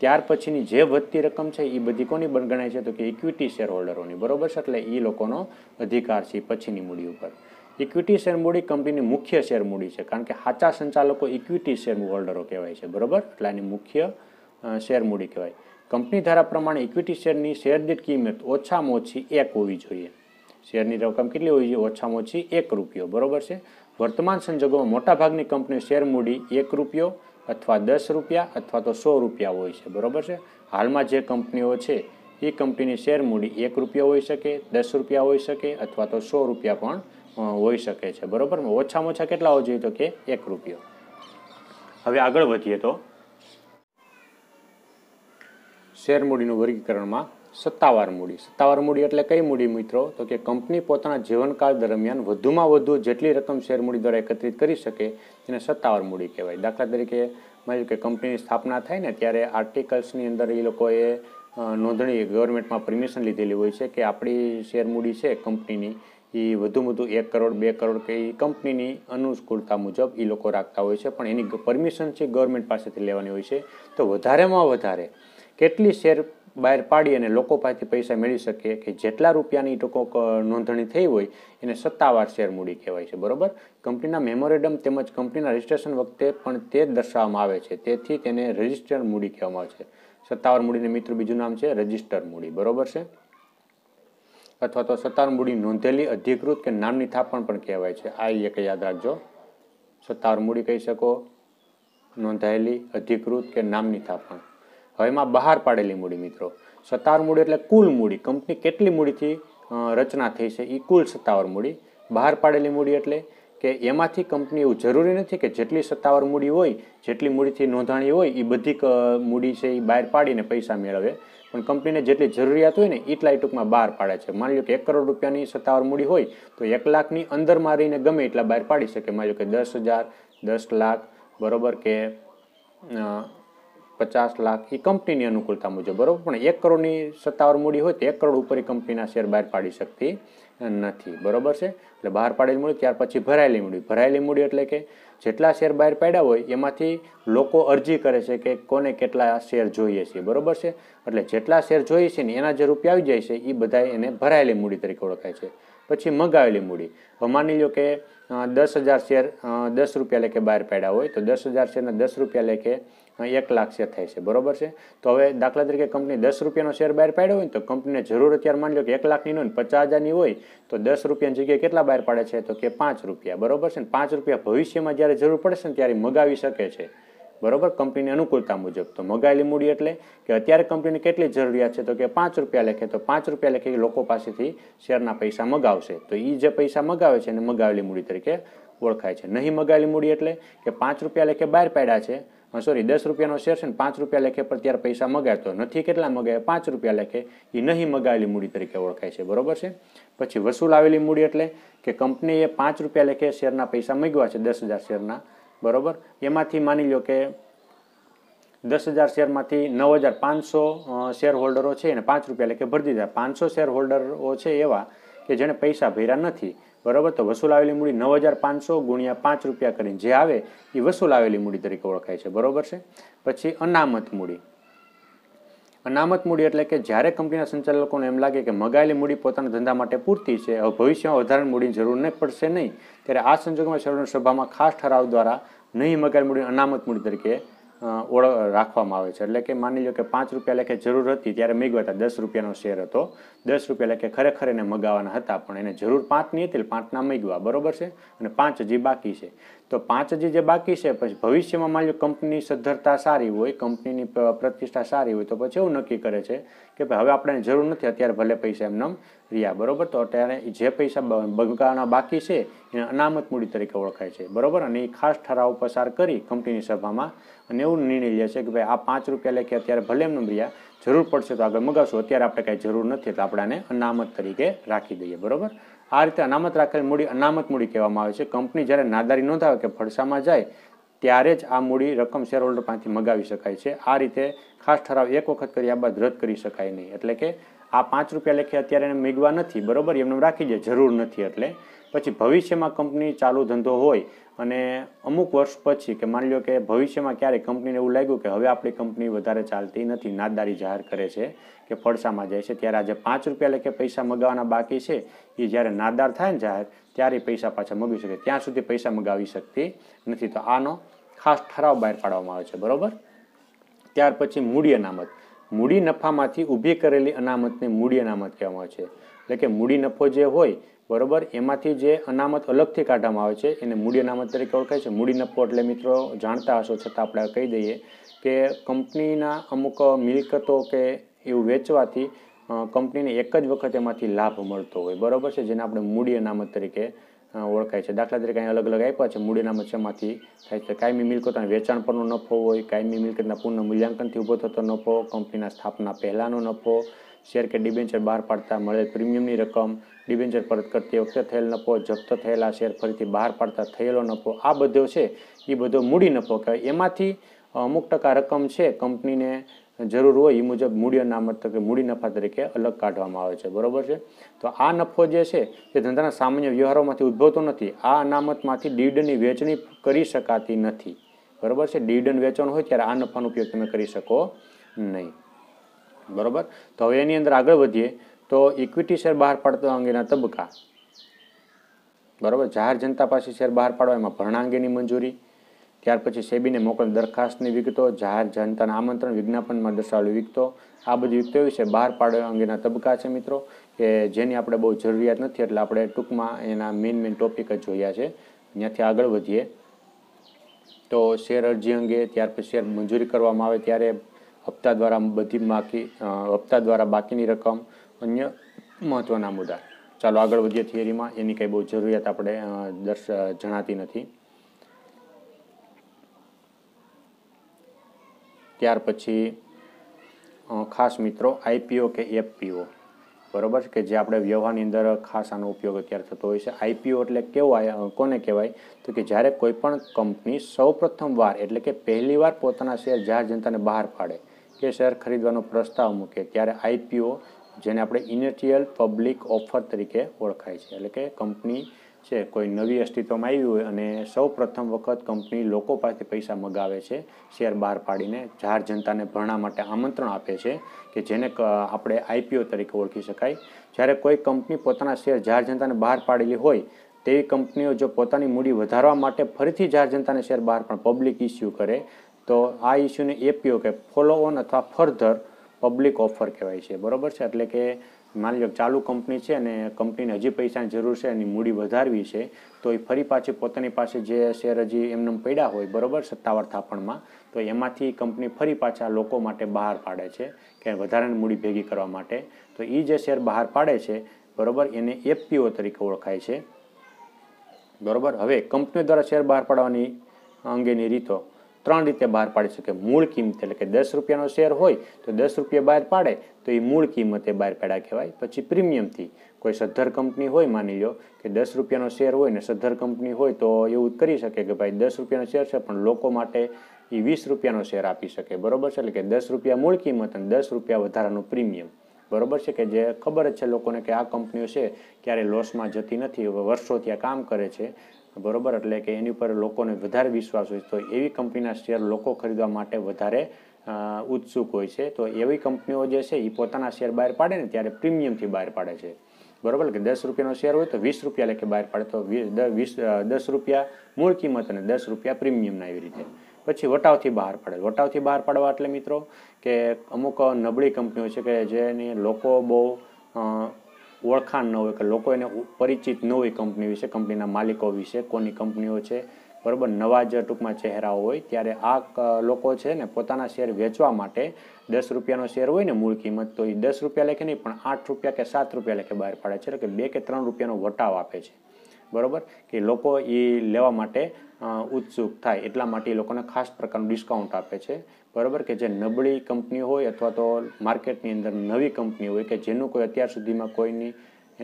ત્યાર પછીની જે વધતી રકમ છે એ બધી કોની ગણાય છે તો કે ઇક્વિટી શેર હોલ્ડરોની બરોબર છે એટલે એ લોકોનો અધિકાર છે પછીની મૂડી ઉપર ઇક્વિટી શેર મૂડી કંપનીની મુખ્ય શેર મૂડી છે કારણ કે સાચા સંચાલકો ઇક્વિટી શેર હોલ્ડરો કહેવાય છે બરોબર એટલે આની મુખ્ય શેર મૂડી કહેવાય કંપની ધારા પ્રમાણે ઇક્વિટી શેરની શેરદીઠ કિંમત ઓછામાં ઓછી એક હોવી જોઈએ શેરની રકમ કેટલી હોવી જોઈએ ઓછામાં ઓછી એક રૂપિયો બરોબર છે વર્તમાન સંજોગોમાં મોટાભાગની કંપની શેર મૂડી એક રૂપિયો અથવા દસ રૂપિયા અથવા તો સો રૂપિયા હોય છે બરોબર છે હાલમાં જે કંપનીઓ છે એ કંપનીની શેર મૂડી એક રૂપિયા હોઈ શકે દસ રૂપિયા હોઈ શકે અથવા તો સો રૂપિયા પણ હોઈ શકે છે બરોબર ઓછામાં ઓછા કેટલા હોવા જોઈએ તો કે એક રૂપિયો હવે આગળ વધીએ તો શેર મૂડીનું વર્ગીકરણમાં સત્તાવાર મૂડી સત્તાવાર મૂડી એટલે કઈ મૂડી મિત્રો તો કે કંપની પોતાના જીવનકાળ દરમિયાન વધુમાં વધુ જેટલી રકમ શેર મૂડી દ્વારા એકત્રિત કરી શકે તેને સત્તાવાર મૂડી કહેવાય દાખલા તરીકે માની કે કંપનીની સ્થાપના થાય ને ત્યારે આર્ટિકલ્સની અંદર એ લોકોએ નોંધણી ગવર્મેન્ટમાં પરમિશન લીધેલી હોય છે કે આપણી શેર મૂડી છે કંપનીની એ વધુમાં વધુ એક કરોડ બે કરોડ કે એ કંપનીની અનુકૂળતા મુજબ એ લોકો રાખતા હોય છે પણ એની પરમિશન છે ગવર્મેન્ટ પાસેથી લેવાની હોય છે તો વધારેમાં વધારે કેટલી શેર બહાર પાડી અને લોકો પાસેથી પૈસા મેળવી શકીએ કે જેટલા રૂપિયાની ટૂંક નોંધણી થઈ હોય એને સત્તાવાર શેર મૂડી કહેવાય છે બરાબર કંપનીના મેમોરેન્ડમ તેમજ કંપનીના રજિસ્ટ્રેશન વખતે પણ તે દર્શાવવામાં આવે છે તેથી તેને રજિસ્ટર મૂડી કહેવામાં આવે છે સત્તાવાર મૂડીને મિત્ર બીજું નામ છે રજિસ્ટર મૂડી બરાબર છે અથવા તો સત્તાવાર મૂડી નોંધેલી અધિકૃત કે નામની થાપણ પણ કહેવાય છે આ એક યાદ રાખજો સત્તાવાર મૂડી કહી શકો નોંધાયેલી અધિકૃત કે નામની થાપણ હવે એમાં બહાર પાડેલી મૂડી મિત્રો સત્તાવાર મૂડી એટલે કુલ મૂડી કંપની કેટલી મૂડીથી રચના થઈ છે એ કુલ સત્તાવાર મૂડી બહાર પાડેલી મૂડી એટલે કે એમાંથી કંપની એવું જરૂરી નથી કે જેટલી સત્તાવાર મૂડી હોય જેટલી મૂડીથી નોંધાણી હોય એ બધી મૂડી છે એ બહાર પાડીને પૈસા મેળવે પણ કંપનીને જેટલી જરૂરિયાત હોય ને એટલા ટૂંકમાં બહાર પાડે છે માની લો કે એક કરોડ રૂપિયાની સત્તાવાર મૂડી હોય તો એક લાખની અંદરમાં રહીને ગમે એટલા બહાર પાડી શકે માની લો કે દસ હજાર દસ લાખ બરોબર કે પચાસ લાખ એ કંપનીની અનુકૂળતા મુજબ બરાબર પણ એક કરોડની સત્તાવાર મૂડી હોય તો એક કરોડ ઉપર એ કંપનીના શેર બહાર પાડી શકતી નથી બરોબર છે એટલે બહાર પાડેલી મૂડી ત્યાર પછી ભરાયેલી મૂડી ભરાયેલી મૂડી એટલે કે જેટલા શેર બહાર પાડ્યા હોય એમાંથી લોકો અરજી કરે છે કે કોને કેટલા શેર જોઈએ છે બરોબર છે એટલે જેટલા શેર જોઈએ છે ને એના જે રૂપિયા આવી જાય છે એ બધા એને ભરાયેલી મૂડી તરીકે ઓળખાય છે પછી મગાવેલી મૂડી માની લો કે દસ હજાર શેર દસ રૂપિયા લેખે બહાર પાડ્યા હોય તો દસ હજાર શેરના દસ રૂપિયા લેખે એક લાખ શેર થાય છે બરોબર છે તો હવે દાખલા તરીકે કંપની દસ રૂપિયાનો શેર બહાર પાડ્યો હોય તો કંપનીને જરૂર અત્યારે માની લો કે એક લાખની નહીં પચાસ હજારની હોય તો દસ રૂપિયાની જગ્યાએ કેટલા બહાર પાડે છે તો કે પાંચ રૂપિયા બરોબર છે ને પાંચ રૂપિયા ભવિષ્યમાં જ્યારે જરૂર પડશે ને ત્યારે મગાવી શકે છે બરોબર કંપનીની અનુકૂળતા મુજબ તો મગાયેલી મૂડી એટલે કે અત્યારે કંપનીની કેટલી જરૂરિયાત છે તો કે પાંચ રૂપિયા લખે તો પાંચ રૂપિયા લખે લોકો પાસેથી શેરના પૈસા મગાવશે તો એ જે પૈસા મગાવે છે એને મગાવેલી મૂડી તરીકે ઓળખાય છે નહીં મગાવેલી મૂડી એટલે કે પાંચ રૂપિયા લખે બહાર પાડ્યા છે સોરી દસ રૂપિયાનો શેર છે ને પાંચ રૂપિયા લેખે પર ત્યારે પૈસા મગાવતો નથી કેટલા મગાવે પાંચ રૂપિયા લેખે એ નહીં મગાવેલી મૂડી તરીકે ઓળખાય છે બરોબર છે પછી વસૂલ આવેલી મૂડી એટલે કે કંપનીએ પાંચ રૂપિયા લેખે શેરના પૈસા મગ્યા છે દસ હજાર શેરના બરોબર એમાંથી માની લો કે દસ હજાર શેરમાંથી નવ હજાર પાંચસો શેર હોલ્ડરો છે અને પાંચ રૂપિયા લેખે ભરી દીધા પાંચસો શેર હોલ્ડરો છે એવા કે જેણે પૈસા ભર્યા નથી બરાબર તો વસૂલાવેલી મૂડી નવ હજાર પાંચસો ગુણ્યા પાંચ રૂપિયા કરીને જે આવે એ વસૂલાવેલી મૂડી તરીકે ઓળખાય છે બરોબર છે પછી અનામત મૂડી અનામત મૂડી એટલે કે જ્યારે કંપનીના સંચાલકોને એમ લાગે કે મગાયેલી મૂડી પોતાના ધંધા માટે પૂરતી છે હવે ભવિષ્યમાં વધારે મૂડીની જરૂર નહીં પડશે નહીં ત્યારે આ સંજોગોમાં સભામાં ખાસ ઠરાવ દ્વારા નહીં મગાયેલી મૂડી અનામત મૂડી તરીકે ઓળ રાખવામાં આવે છે એટલે કે માની લો કે પાંચ રૂપિયા લેખે જરૂર હતી ત્યારે મેઘવ્યા હતા દસ રૂપિયાનો શેર હતો દસ રૂપિયા લેખે ખરેખર એને મગાવવાના હતા પણ એને જરૂર પાંચની હતી પાંચના મેઘવા બરોબર છે અને પાંચ હજી બાકી છે તો પાંચ હજી જે બાકી છે પછી ભવિષ્યમાં માની લો કંપની સદ્ધરતા સારી હોય કંપનીની પ્રતિષ્ઠા સારી હોય તો પછી એવું નક્કી કરે છે કે ભાઈ હવે આપણને જરૂર નથી અત્યારે ભલે પૈસા એમને રહ્યા બરોબર તો અત્યારે જે પૈસા બગાના બાકી છે એને અનામત મૂડી તરીકે ઓળખાય છે બરોબર અને એ ખાસ ઠરાવ પસાર કરી કંપનીની સભામાં અને એવું નિર્ણય લે છે કે ભાઈ આ પાંચ રૂપિયા લે અત્યારે ભલે એમનું રહ્યા જરૂર પડશે તો આગળ મગાવશું અત્યારે આપણે કાંઈ જરૂર નથી તો આપણે આને અનામત તરીકે રાખી દઈએ બરાબર આ રીતે અનામત રાખેલ મૂડી અનામત મૂડી કહેવામાં આવે છે કંપની જ્યારે નાદારી નોંધાવે કે ફડસામાં જાય ત્યારે જ આ મૂડી રકમ શેર હોલ્ડર પાસેથી મગાવી શકાય છે આ રીતે ખાસ ઠરાવ એક વખત કર્યા બાદ રદ કરી શકાય નહીં એટલે કે આ પાંચ રૂપિયા લેખે અત્યારે એને મેગવા નથી બરાબર એમને રાખી દે જરૂર નથી એટલે પછી ભવિષ્યમાં કંપની ચાલુ ધંધો હોય અને અમુક વર્ષ પછી કે માની લો કે ભવિષ્યમાં ક્યારેય કંપનીને એવું લાગ્યું કે હવે આપણી કંપની વધારે ચાલતી નથી નાદારી જાહેર કરે છે કે પડસામાં જાય છે ત્યારે આજે પાંચ રૂપિયા લેખે પૈસા મગાવવાના બાકી છે એ જ્યારે નાદાર થાય ને જાહેર ત્યારે પૈસા પાછા મગાવી શકે ત્યાં સુધી પૈસા મગાવી શકતી નથી તો આનો ખાસ ઠરાવ બહાર પાડવામાં આવે છે બરાબર ત્યાર પછી મૂડી અનામત મૂડી નફામાંથી ઊભી કરેલી અનામતને મૂડી અનામત કહેવામાં આવે છે એટલે કે મૂડી નફો જે હોય બરોબર એમાંથી જે અનામત અલગથી કાઢવામાં આવે છે એને મૂડી અનામત તરીકે ઓળખાય છે મૂડી નફો એટલે મિત્રો જાણતા હશો છતાં આપણે કહી દઈએ કે કંપનીના અમુક મિલકતો કે એવું વેચવાથી કંપનીને એક જ વખત એમાંથી લાભ મળતો હોય બરોબર છે જેને આપણે મૂડી અનામત તરીકે ઓળખાય છે દાખલા તરીકે અહીં અલગ અલગ આપ્યા છે મૂડીના મચ્છરમાંથી થાય છે કાયમી મિલકતોના વેચાણ પરનો નફો હોય કાયમી મિલકતના પૂર્ણ મૂલ્યાંકનથી ઊભો થતો નફો કંપનીના સ્થાપના પહેલાંનો નફો શેર કે ડિબેન્ચર બહાર પાડતા મળેલ પ્રીમિયમની રકમ ડિબેન્ચર પરત કરતી વખતે થયેલ નફો જપ્ત થયેલા શેર ફરીથી બહાર પાડતા થયેલો નફો આ બધો છે એ બધો મૂડી નફો કહેવાય એમાંથી અમુક ટકા રકમ છે કંપનીને જરૂર હોય એ મુજબ મૂડી અનામત કે મૂડી નફા તરીકે અલગ કાઢવામાં આવે છે બરોબર છે તો આ નફો જે છે તે ધંધાના સામાન્ય વ્યવહારોમાંથી ઉદ્ભવતો નથી આ અનામતમાંથી ડિવિડન્ડની વેચણી કરી શકાતી નથી બરોબર છે ડિવિડન્ડ વેચવાનું હોય ત્યારે આ નફાનો ઉપયોગ તમે કરી શકો નહીં બરાબર તો હવે એની અંદર આગળ વધીએ તો ઇક્વિટી શેર બહાર પાડતા અંગેના તબક્કા બરાબર જાહેર જનતા પાસે શેર બહાર પાડવા એમાં ભરણા અંગેની મંજૂરી ત્યાર પછી સેબીને મોકલ દરખાસ્તની વિગતો જાહેર જનતાના આમંત્રણ વિજ્ઞાપનમાં દર્શાવેલી વિગતો આ બધી વિગતો વિશે બહાર પાડવા અંગેના તબક્કા છે મિત્રો કે જેની આપણે બહુ જરૂરિયાત નથી એટલે આપણે ટૂંકમાં એના મેઇન મેઇન ટોપિક જ જોયા છે ત્યાંથી આગળ વધીએ તો શેર અરજી અંગે ત્યાર પછી શેર મંજૂરી કરવામાં આવે ત્યારે હપ્તા દ્વારા બધી બાકી હપ્તા દ્વારા બાકીની રકમ અન્ય મહત્ત્વના મુદ્દા ચાલો આગળ વધીએ થિયરીમાં એની કંઈ બહુ જરૂરિયાત આપણે દર્શ જણાતી નથી ત્યાર પછી ખાસ મિત્રો આઈપીઓ કે એફપીઓ બરોબર કે જે આપણે વ્યવહારની અંદર ખાસ આનો ઉપયોગ અત્યારે થતો હોય છે આઈપીઓ એટલે કેવો કોને કહેવાય તો કે જ્યારે કોઈપણ કંપની સૌપ્રથમ વાર એટલે કે પહેલીવાર પોતાના શેર જાહેર જનતાને બહાર પાડે કે શેર ખરીદવાનો પ્રસ્તાવ મૂકે ત્યારે આઈપીઓ જેને આપણે ઇનિશિયલ પબ્લિક ઓફર તરીકે ઓળખાય છે એટલે કે કંપની છે કોઈ નવી અસ્તિત્વમાં આવી હોય અને સૌ પ્રથમ વખત કંપની લોકો પાસે પૈસા મગાવે છે શેર બહાર પાડીને જાહેર જનતાને ભરણા માટે આમંત્રણ આપે છે કે જેને આપણે આઈપીઓ તરીકે ઓળખી શકાય જ્યારે કોઈ કંપની પોતાના શેર જાહેર જનતાને બહાર પાડેલી હોય તેવી કંપનીઓ જો પોતાની મૂડી વધારવા માટે ફરીથી જાહેર જનતાને શેર બહાર પણ પબ્લિક ઇસ્યુ કરે તો આ ઇસ્યુને એપીઓ કે ફોલો ઓન અથવા ફર્ધર પબ્લિક ઓફર કહેવાય છે બરાબર છે એટલે કે માની લો ચાલુ કંપની છે અને કંપનીને હજી પૈસાની જરૂર છે એની મૂડી વધારવી છે તો એ ફરી પાછી પોતાની પાસે જે શેર હજી એમને પડ્યા હોય બરાબર સત્તાવાર થાપણમાં તો એમાંથી કંપની ફરી પાછા લોકો માટે બહાર પાડે છે કે વધારાની મૂડી ભેગી કરવા માટે તો એ જે શેર બહાર પાડે છે બરાબર એને એપીઓ તરીકે ઓળખાય છે બરાબર હવે કંપની દ્વારા શેર બહાર પાડવાની અંગેની રીતો ત્રણ રીતે બહાર પાડી શકે મૂળ કિંમત એટલે કે દસ રૂપિયાનો શેર હોય તો દસ રૂપિયા બહાર પાડે તો એ મૂળ કિંમતે બહાર પાડ્યા કહેવાય પછી પ્રીમિયમથી કોઈ સદ્ધર કંપની હોય માની લો કે દસ રૂપિયાનો શેર હોય ને સદ્ધર કંપની હોય તો એવું કરી શકે કે ભાઈ દસ રૂપિયાનો શેર છે પણ લોકો માટે એ વીસ રૂપિયાનો શેર આપી શકે બરોબર છે એટલે કે દસ રૂપિયા મૂળ કિંમત અને દસ રૂપિયા વધારાનું પ્રીમિયમ બરોબર છે કે જે ખબર જ છે લોકોને કે આ કંપનીઓ છે ક્યારેય લોસમાં જતી નથી વર્ષોથી આ કામ કરે છે બરોબર એટલે કે એની ઉપર લોકોને વધારે વિશ્વાસ હોય તો એવી કંપનીના શેર લોકો ખરીદવા માટે વધારે ઉત્સુક હોય છે તો એવી કંપનીઓ જે છે એ પોતાના શેર બહાર પાડે ને ત્યારે પ્રીમિયમથી બહાર પાડે છે બરાબર કે દસ રૂપિયાનો શેર હોય તો વીસ રૂપિયા લેખે બહાર પાડે તો વીસ દસ રૂપિયા મૂળ કિંમત અને દસ રૂપિયા પ્રીમિયમના એવી રીતે પછી વટાવથી બહાર પાડે વટાવથી બહાર પાડવા એટલે મિત્રો કે અમુક નબળી કંપનીઓ છે કે જેની લોકો બહુ ઓળખાણ ન હોય કે લોકો એને પરિચિત ન હોય કંપની વિશે કંપનીના માલિકો વિશે કોની કંપનીઓ છે બરાબર નવા જ ટૂંકમાં ચહેરાઓ હોય ત્યારે આ લોકો છે ને પોતાના શેર વેચવા માટે દસ રૂપિયાનો શેર હોય ને મૂળ કિંમત તો એ દસ રૂપિયા લેખે નહીં પણ આઠ રૂપિયા કે સાત રૂપિયા લેખે બહાર પાડે છે એટલે કે બે કે ત્રણ રૂપિયાનો વટાવ આપે છે બરાબર કે લોકો એ લેવા માટે ઉત્સુક થાય એટલા માટે એ લોકોને ખાસ પ્રકારનું ડિસ્કાઉન્ટ આપે છે બરાબર કે જે નબળી કંપની હોય અથવા તો માર્કેટની અંદર નવી કંપની હોય કે જેનું કોઈ અત્યાર સુધીમાં કોઈની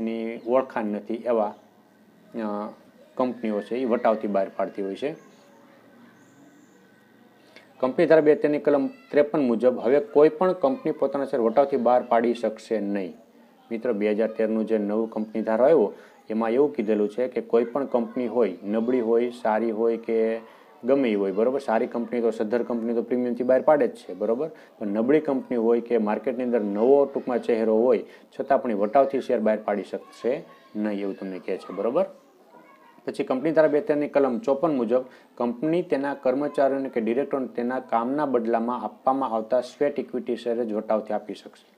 એની ઓળખાણ નથી એવા કંપનીઓ છે એ વટાવથી બહાર પાડતી હોય છે કંપની ધારા બે તેની કલમ ત્રેપન મુજબ હવે કોઈ પણ કંપની પોતાના શેર વટાવથી બહાર પાડી શકશે નહીં મિત્રો બે હજાર તેરનું જે નવું કંપની ધારો આવ્યો એમાં એવું કીધેલું છે કે કોઈ પણ કંપની હોય નબળી હોય સારી હોય કે ગમે એ હોય બરાબર સારી કંપની તો સદ્ધર કંપની તો પ્રીમિયમથી બહાર પાડે જ છે બરાબર પણ નબળી કંપની હોય કે માર્કેટની અંદર નવો ટૂંકમાં ચહેરો હોય છતાં પણ એ વટાવથી શેર બહાર પાડી શકશે નહીં એવું તમને કહે છે બરાબર પછી કંપની દ્વારા બે બેતરની કલમ ચોપન મુજબ કંપની તેના કર્મચારીઓને કે ડિરેક્ટરને તેના કામના બદલામાં આપવામાં આવતા સ્વેટ ઇક્વિટી શેર જ વટાવથી આપી શકશે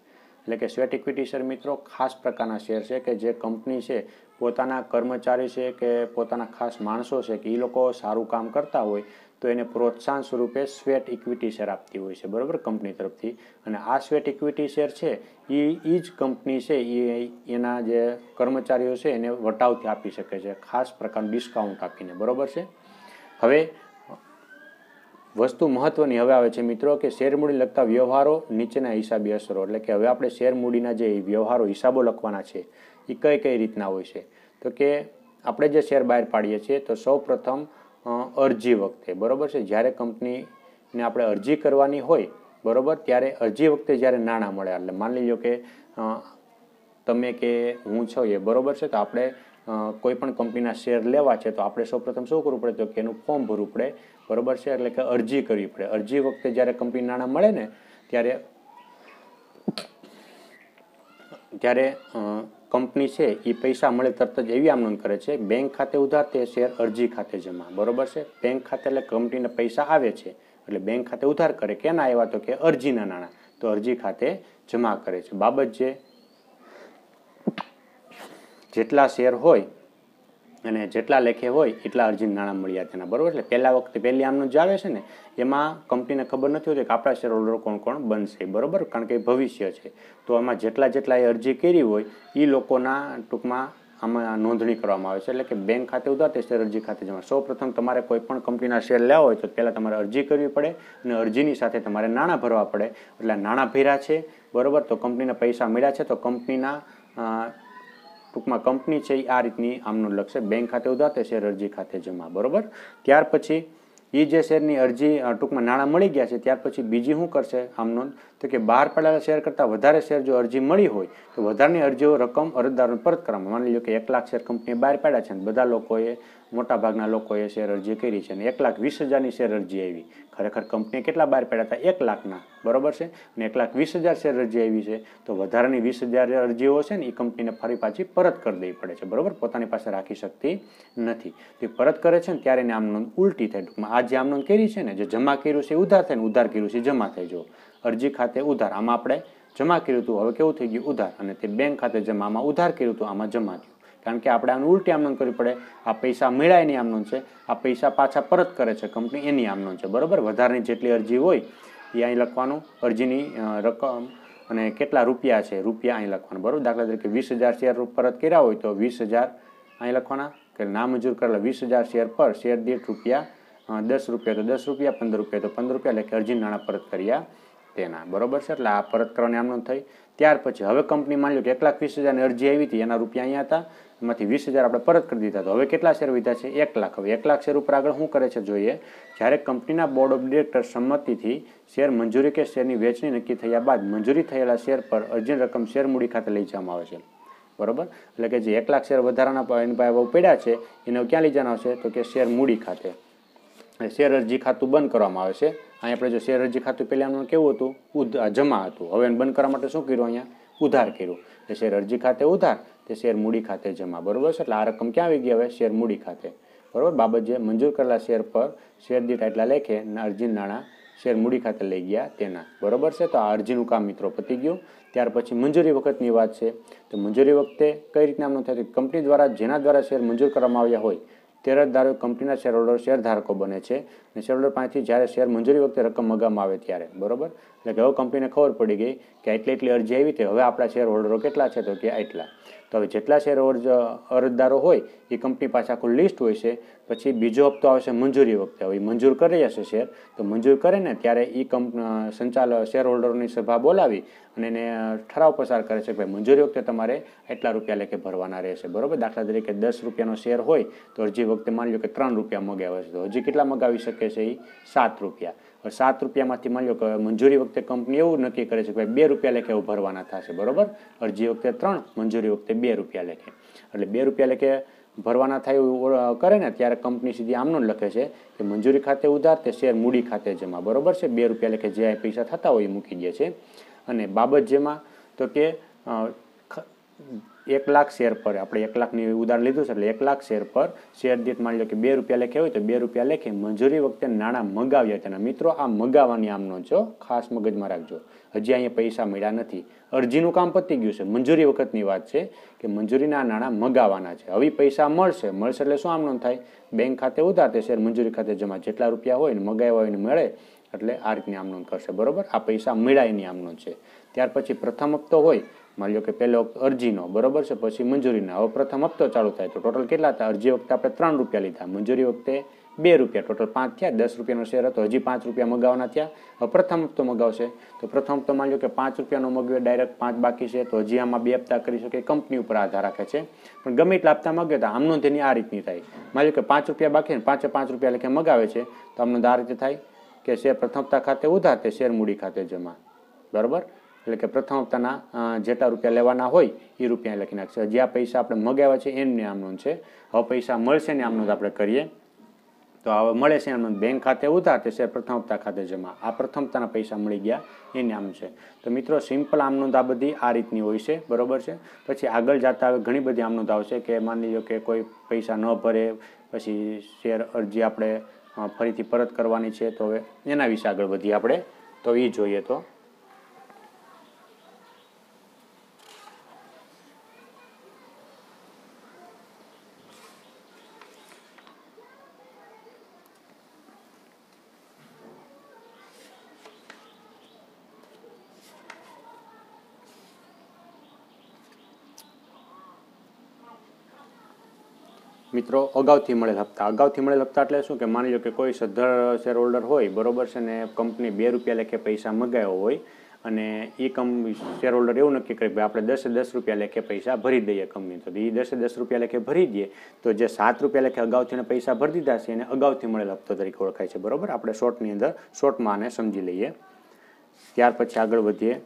એટલે કે સ્વેટ ઇક્વિટી શેર મિત્રો ખાસ પ્રકારના શેર છે કે જે કંપની છે પોતાના કર્મચારી છે કે પોતાના ખાસ માણસો છે કે એ લોકો સારું કામ કરતા હોય તો એને પ્રોત્સાહન સ્વરૂપે સ્વેટ ઇક્વિટી શેર આપતી હોય છે બરાબર કંપની તરફથી અને આ સ્વેટ ઇક્વિટી શેર છે એ એ જ કંપની છે એ એના જે કર્મચારીઓ છે એને વટાવથી આપી શકે છે ખાસ પ્રકારનું ડિસ્કાઉન્ટ આપીને બરાબર છે હવે વસ્તુ મહત્વની હવે આવે છે મિત્રો કે શેરમૂડી લગતા વ્યવહારો નીચેના હિસાબી અસરો એટલે કે હવે આપણે શેરમૂડીના જે વ્યવહારો હિસાબો લખવાના છે એ કઈ કઈ રીતના હોય છે તો કે આપણે જે શેર બહાર પાડીએ છીએ તો સૌ પ્રથમ અરજી વખતે બરાબર છે જ્યારે કંપનીને આપણે અરજી કરવાની હોય બરાબર ત્યારે અરજી વખતે જ્યારે નાણાં મળે એટલે માની લો કે તમે કે હું છો એ બરાબર છે તો આપણે કોઈ પણ કંપનીના શેર લેવા છે તો આપણે સૌપ્રથમ શું કરવું પડે તો કે એનું ફોર્મ ભરવું પડે બરોબર છે એટલે કે અરજી કરવી પડે અરજી વખતે જ્યારે કંપની નાણાં મળે ને ત્યારે ત્યારે કંપની છે એ પૈસા મળે તરત જ એવી આમ કરે છે બેંક ખાતે ઉધાર તે શેર અરજી ખાતે જમા બરોબર છે બેંક ખાતે એટલે કંપનીને પૈસા આવે છે એટલે બેંક ખાતે ઉધાર કરે કેના આવ્યા તો કે અરજીના નાણાં તો અરજી ખાતે જમા કરે છે બાબત જે જેટલા શેર હોય અને જેટલા લેખે હોય એટલા અરજીને નાણાં મળ્યા તેના બરાબર એટલે પહેલા વખતે પહેલી આમનું જ આવે છે ને એમાં કંપનીને ખબર નથી હોતી કે આપણા શેર હોલ્ડર કોણ કોણ બનશે બરાબર કારણ કે ભવિષ્ય છે તો આમાં જેટલા જેટલા એ અરજી કરી હોય એ લોકોના ટૂંકમાં આમાં નોંધણી કરવામાં આવે છે એટલે કે બેંક ખાતે ઉધાર તે શેર અરજી ખાતે જમા સૌ પ્રથમ તમારે કોઈ પણ કંપનીના શેર લેવા હોય તો પહેલાં તમારે અરજી કરવી પડે અને અરજીની સાથે તમારે નાણાં ભરવા પડે એટલે નાણાં ભર્યા છે બરાબર તો કંપનીના પૈસા મળ્યા છે તો કંપનીના ટૂંકમાં કંપની છે એ આ રીતની આમનું લક્ષ્ય બેંક ખાતે ઉધાતે શેર અરજી ખાતે જમા બરાબર ત્યાર પછી એ જે શેરની અરજી ટૂંકમાં નાણાં મળી ગયા છે ત્યાર પછી બીજી શું કરશે આમ નોંધ તો કે બહાર પડેલા શેર કરતાં વધારે શેર જો અરજી મળી હોય તો વધારાની અરજીઓ રકમ અરજદારોને પરત કરવામાં માની લો કે એક લાખ શેર કંપનીએ બહાર પાડ્યા છે અને બધા લોકોએ મોટાભાગના લોકોએ શેર અરજી કરી છે અને એક લાખ વીસ હજારની શેર અરજી આવી ખરેખર કંપનીએ કેટલા બહાર પડ્યા હતા એક લાખના બરાબર છે અને એક લાખ વીસ હજાર શેર અરજી આવી છે તો વધારાની વીસ હજાર અરજીઓ છે ને એ કંપનીને ફરી પાછી પરત કરી દેવી પડે છે બરાબર પોતાની પાસે રાખી શકતી નથી તે પરત કરે છે ને ત્યારે એને આમ નોંધ ઉલટી થાય ટૂંકમાં આ જે આમ નોંધ કરી છે ને જે જમા કર્યું છે ઉધાર થાય ને ઉધાર કર્યું છે જમા થાય જો અરજી ખાતે ઉધાર આમાં આપણે જમા કર્યું હતું હવે કેવું થઈ ગયું ઉધાર અને તે બેંક ખાતે જમા આમાં ઉધાર કર્યું હતું આમાં જમા થયું કારણ કે આપણે આનું ઉલટી આમનોન કરવી પડે આ પૈસા મળ્યા એની આમનોન છે આ પૈસા પાછા પરત કરે છે કંપની એની આમનોન છે બરાબર વધારાની જેટલી અરજી હોય એ અહીં લખવાનું અરજીની રકમ અને કેટલા રૂપિયા છે રૂપિયા અહીં લખવાનું બરાબર દાખલા તરીકે વીસ હજાર શેર પરત કર્યા હોય તો વીસ હજાર અહીં લખવાના કે નામંજૂર કરેલા વીસ હજાર શેર પર શેર દીઠ રૂપિયા દસ રૂપિયા તો દસ રૂપિયા પંદર રૂપિયા તો પંદર રૂપિયા એટલે કે અરજી નાણાં પરત કર્યા તેના બરોબર છે એટલે આ પરત કરવાની આમનું થઈ ત્યાર પછી હવે કંપની માની લો કે એક લાખ વીસ હજારની અરજી આવી હતી એના રૂપિયા અહીંયા હતા એમાંથી વીસ હજાર આપણે પરત કરી દીધા તો હવે કેટલા શેર વિધા છે એક લાખ હવે એક લાખ શેર ઉપર આગળ શું કરે છે જોઈએ જ્યારે કંપનીના બોર્ડ ઓફ ડિરેક્ટર સંમતિથી શેર મંજૂરી કે શેરની વેચણી નક્કી થયા બાદ મંજૂરી થયેલા શેર પર અરજીની રકમ શેર મૂડી ખાતે લઈ જવામાં આવે છે બરોબર એટલે કે જે એક લાખ શેર વધારાના એની પાસે પડ્યા છે એને ક્યાં લઈ જવાના આવશે તો કે શેર મૂડી ખાતે શેર અરજી ખાતું બંધ કરવામાં આવે છે અહીં આપણે જો શેર અરજી ખાતું પહેલાંનું કેવું હતું ઉધ જમા હતું હવે એને બંધ કરવા માટે શું કર્યું અહીંયા ઉધાર કર્યું એટલે શેર અરજી ખાતે ઉધાર તે શેર મૂડી ખાતે જમા બરોબર છે એટલે આ રકમ ક્યાં આવી ગઈ હવે શેર મૂડી ખાતે બરોબર બાબત મંજૂર કરેલા શેર પર શેર દીઠ એટલા લેખે અરજી નાણાં શેર મૂડી ખાતે લઈ ગયા તેના બરોબર છે તો આ અરજીનું કામ મિત્રો પતી ગયું ત્યાર પછી મંજૂરી વખતની વાત છે તો મંજૂરી વખતે કઈ રીતના આમનું થાય કંપની દ્વારા જેના દ્વારા શેર મંજૂર કરવામાં આવ્યા હોય તે રજદારો કંપનીના શેરહોલ્ડર શેરધારકો બને છે અને શેરહોલ્ડર પાસેથી જ્યારે શેર મંજૂરી વખતે રકમ મગાવવામાં આવે ત્યારે બરોબર એટલે કે હવે કંપનીને ખબર પડી ગઈ કે આટલી એટલી અરજી આવી હતી હવે આપણા શેરહોલ્ડરો કેટલા છે તો કે આટલા તો હવે જેટલા શેર અરજદારો હોય એ કંપની પાસે આખું લિસ્ટ હોય છે પછી બીજો હપ્તો આવશે મંજૂરી વખતે હવે મંજૂર કરી હશે શેર તો મંજૂર કરે ને ત્યારે એ કંપ સંચાલ શેર હોલ્ડરોની સભા બોલાવી અને એને ઠરાવ પસાર કરે છે કે ભાઈ મંજૂરી વખતે તમારે એટલા રૂપિયા લેખે ભરવાના રહેશે બરાબર દાખલા તરીકે દસ રૂપિયાનો શેર હોય તો હજી વખતે માની લો કે ત્રણ રૂપિયા મગાવે છે તો હજી કેટલા મગાવી શકે છે એ સાત રૂપિયા સાત રૂપિયામાંથી માની લો કે મંજૂરી વખતે કંપની એવું નક્કી કરે છે કે ભાઈ બે રૂપિયા લેખે ભરવાના થશે બરોબર અરજી વખતે ત્રણ મંજૂરી વખતે બે રૂપિયા લેખે એટલે બે રૂપિયા લેખે ભરવાના થાય એવું કરે ને ત્યારે કંપની સીધી આમનો લખે છે કે મંજૂરી ખાતે ઉધાર તે શેર મૂડી ખાતે જમા બરોબર છે બે રૂપિયા લેખે જે પૈસા થતા હોય એ મૂકી દે છે અને બાબત જેમાં તો કે એક લાખ શેર પર આપણે એક લાખની ઉદાહરણ લીધું છે એટલે એક લાખ શેર પર શેર દીઠ માની લો કે બે રૂપિયા લેખે હોય તો બે રૂપિયા લેખે મજૂરી વખતે નાણાં મગાવ્યા તેના મિત્રો આ મગાવવાની આમનો જો ખાસ મગજમાં રાખજો હજી અહીંયા પૈસા મળ્યા નથી અરજીનું કામ પતી ગયું છે મંજૂરી વખતની વાત છે કે મંજૂરીના નાણાં મગાવવાના છે હવે પૈસા મળશે મળશે એટલે શું આમનો થાય બેંક ખાતે ઉતારતે શેર મંજૂરી ખાતે જમા જેટલા રૂપિયા હોય ને મગાવ્યા હોય ને મળે એટલે આ રીતની આમનોંધ કરશે બરાબર આ પૈસા મળ્યા એની આમનો છે ત્યાર પછી પ્રથમ હપ્તો હોય માની લો કે પહેલો અરજીનો બરોબર છે પછી મંજૂરીના હવે પ્રથમ હપ્તો ચાલુ થાય તો ટોટલ કેટલા હતા અરજી વખતે આપણે ત્રણ રૂપિયા લીધા મંજૂરી વખતે બે રૂપિયા ટોટલ પાંચ થયા દસ રૂપિયાનો શેર હતો હજી પાંચ રૂપિયા મગાવવાના થયા પ્રથમ હપ્તો મગાવશે તો પ્રથમ હપ્તો માની લો કે પાંચ રૂપિયાનો મગાવ્યો ડાયરેક્ટ પાંચ બાકી છે તો હજી આમાં બે હપ્તા કરી શકે કંપની ઉપર આધાર રાખે છે પણ ગમે એટલા હપ્તા મગાવે તો આમનો તેની આ રીતની થાય માની લો કે પાંચ રૂપિયા બાકી ને પાંચે પાંચ રૂપિયા લેખે મગાવે છે તો આમનો આ રીતે થાય કે શેર પ્રથમ હપ્તા ખાતે ઉધાર તે શેર મૂડી ખાતે જમા બરાબર એટલે કે પ્રથમ હપ્તાના જેટલા રૂપિયા લેવાના હોય એ રૂપિયા લખી નાખશે જ્યાં પૈસા આપણે મગાવ્યા છે એમની આમ છે હવે પૈસા મળશે ને આમ આપણે કરીએ તો હવે મળે છે એમ બેંક ખાતે ઉધાર થશે પ્રથમ હપ્તા ખાતે જમા આ પ્રથમ હપ્તાના પૈસા મળી ગયા એની આમ છે તો મિત્રો સિમ્પલ આમ નોંધ આ બધી આ રીતની હોય છે બરાબર છે પછી આગળ જતા હવે ઘણી બધી આમ નોંધ આવશે કે માની લો કે કોઈ પૈસા ન ભરે પછી શેર અરજી આપણે ફરીથી પરત કરવાની છે તો હવે એના વિશે આગળ વધીએ આપણે તો એ જોઈએ તો મિત્રો અગાઉથી મળેલ હપ્તા અગાઉથી મળેલ હપ્તા એટલે શું કે માની લો કે કોઈ સદ્ધર શેર હોલ્ડર હોય બરાબર છે ને કંપની બે રૂપિયા લેખે પૈસા મગાવ્યો હોય અને એ કંપની શેર હોલ્ડર એવું નક્કી કરી ભાઈ આપણે દસે દસ રૂપિયા લેખે પૈસા ભરી દઈએ કંપની તો એ દસે દસ રૂપિયા લેખે ભરી દઈએ તો જે સાત રૂપિયા લેખે અગાઉથી પૈસા ભરી દીધા છે એને અગાઉથી મળેલ હપ્તો તરીકે ઓળખાય છે બરાબર આપણે શોર્ટની અંદર શોર્ટમાં આને સમજી લઈએ ત્યાર પછી આગળ વધીએ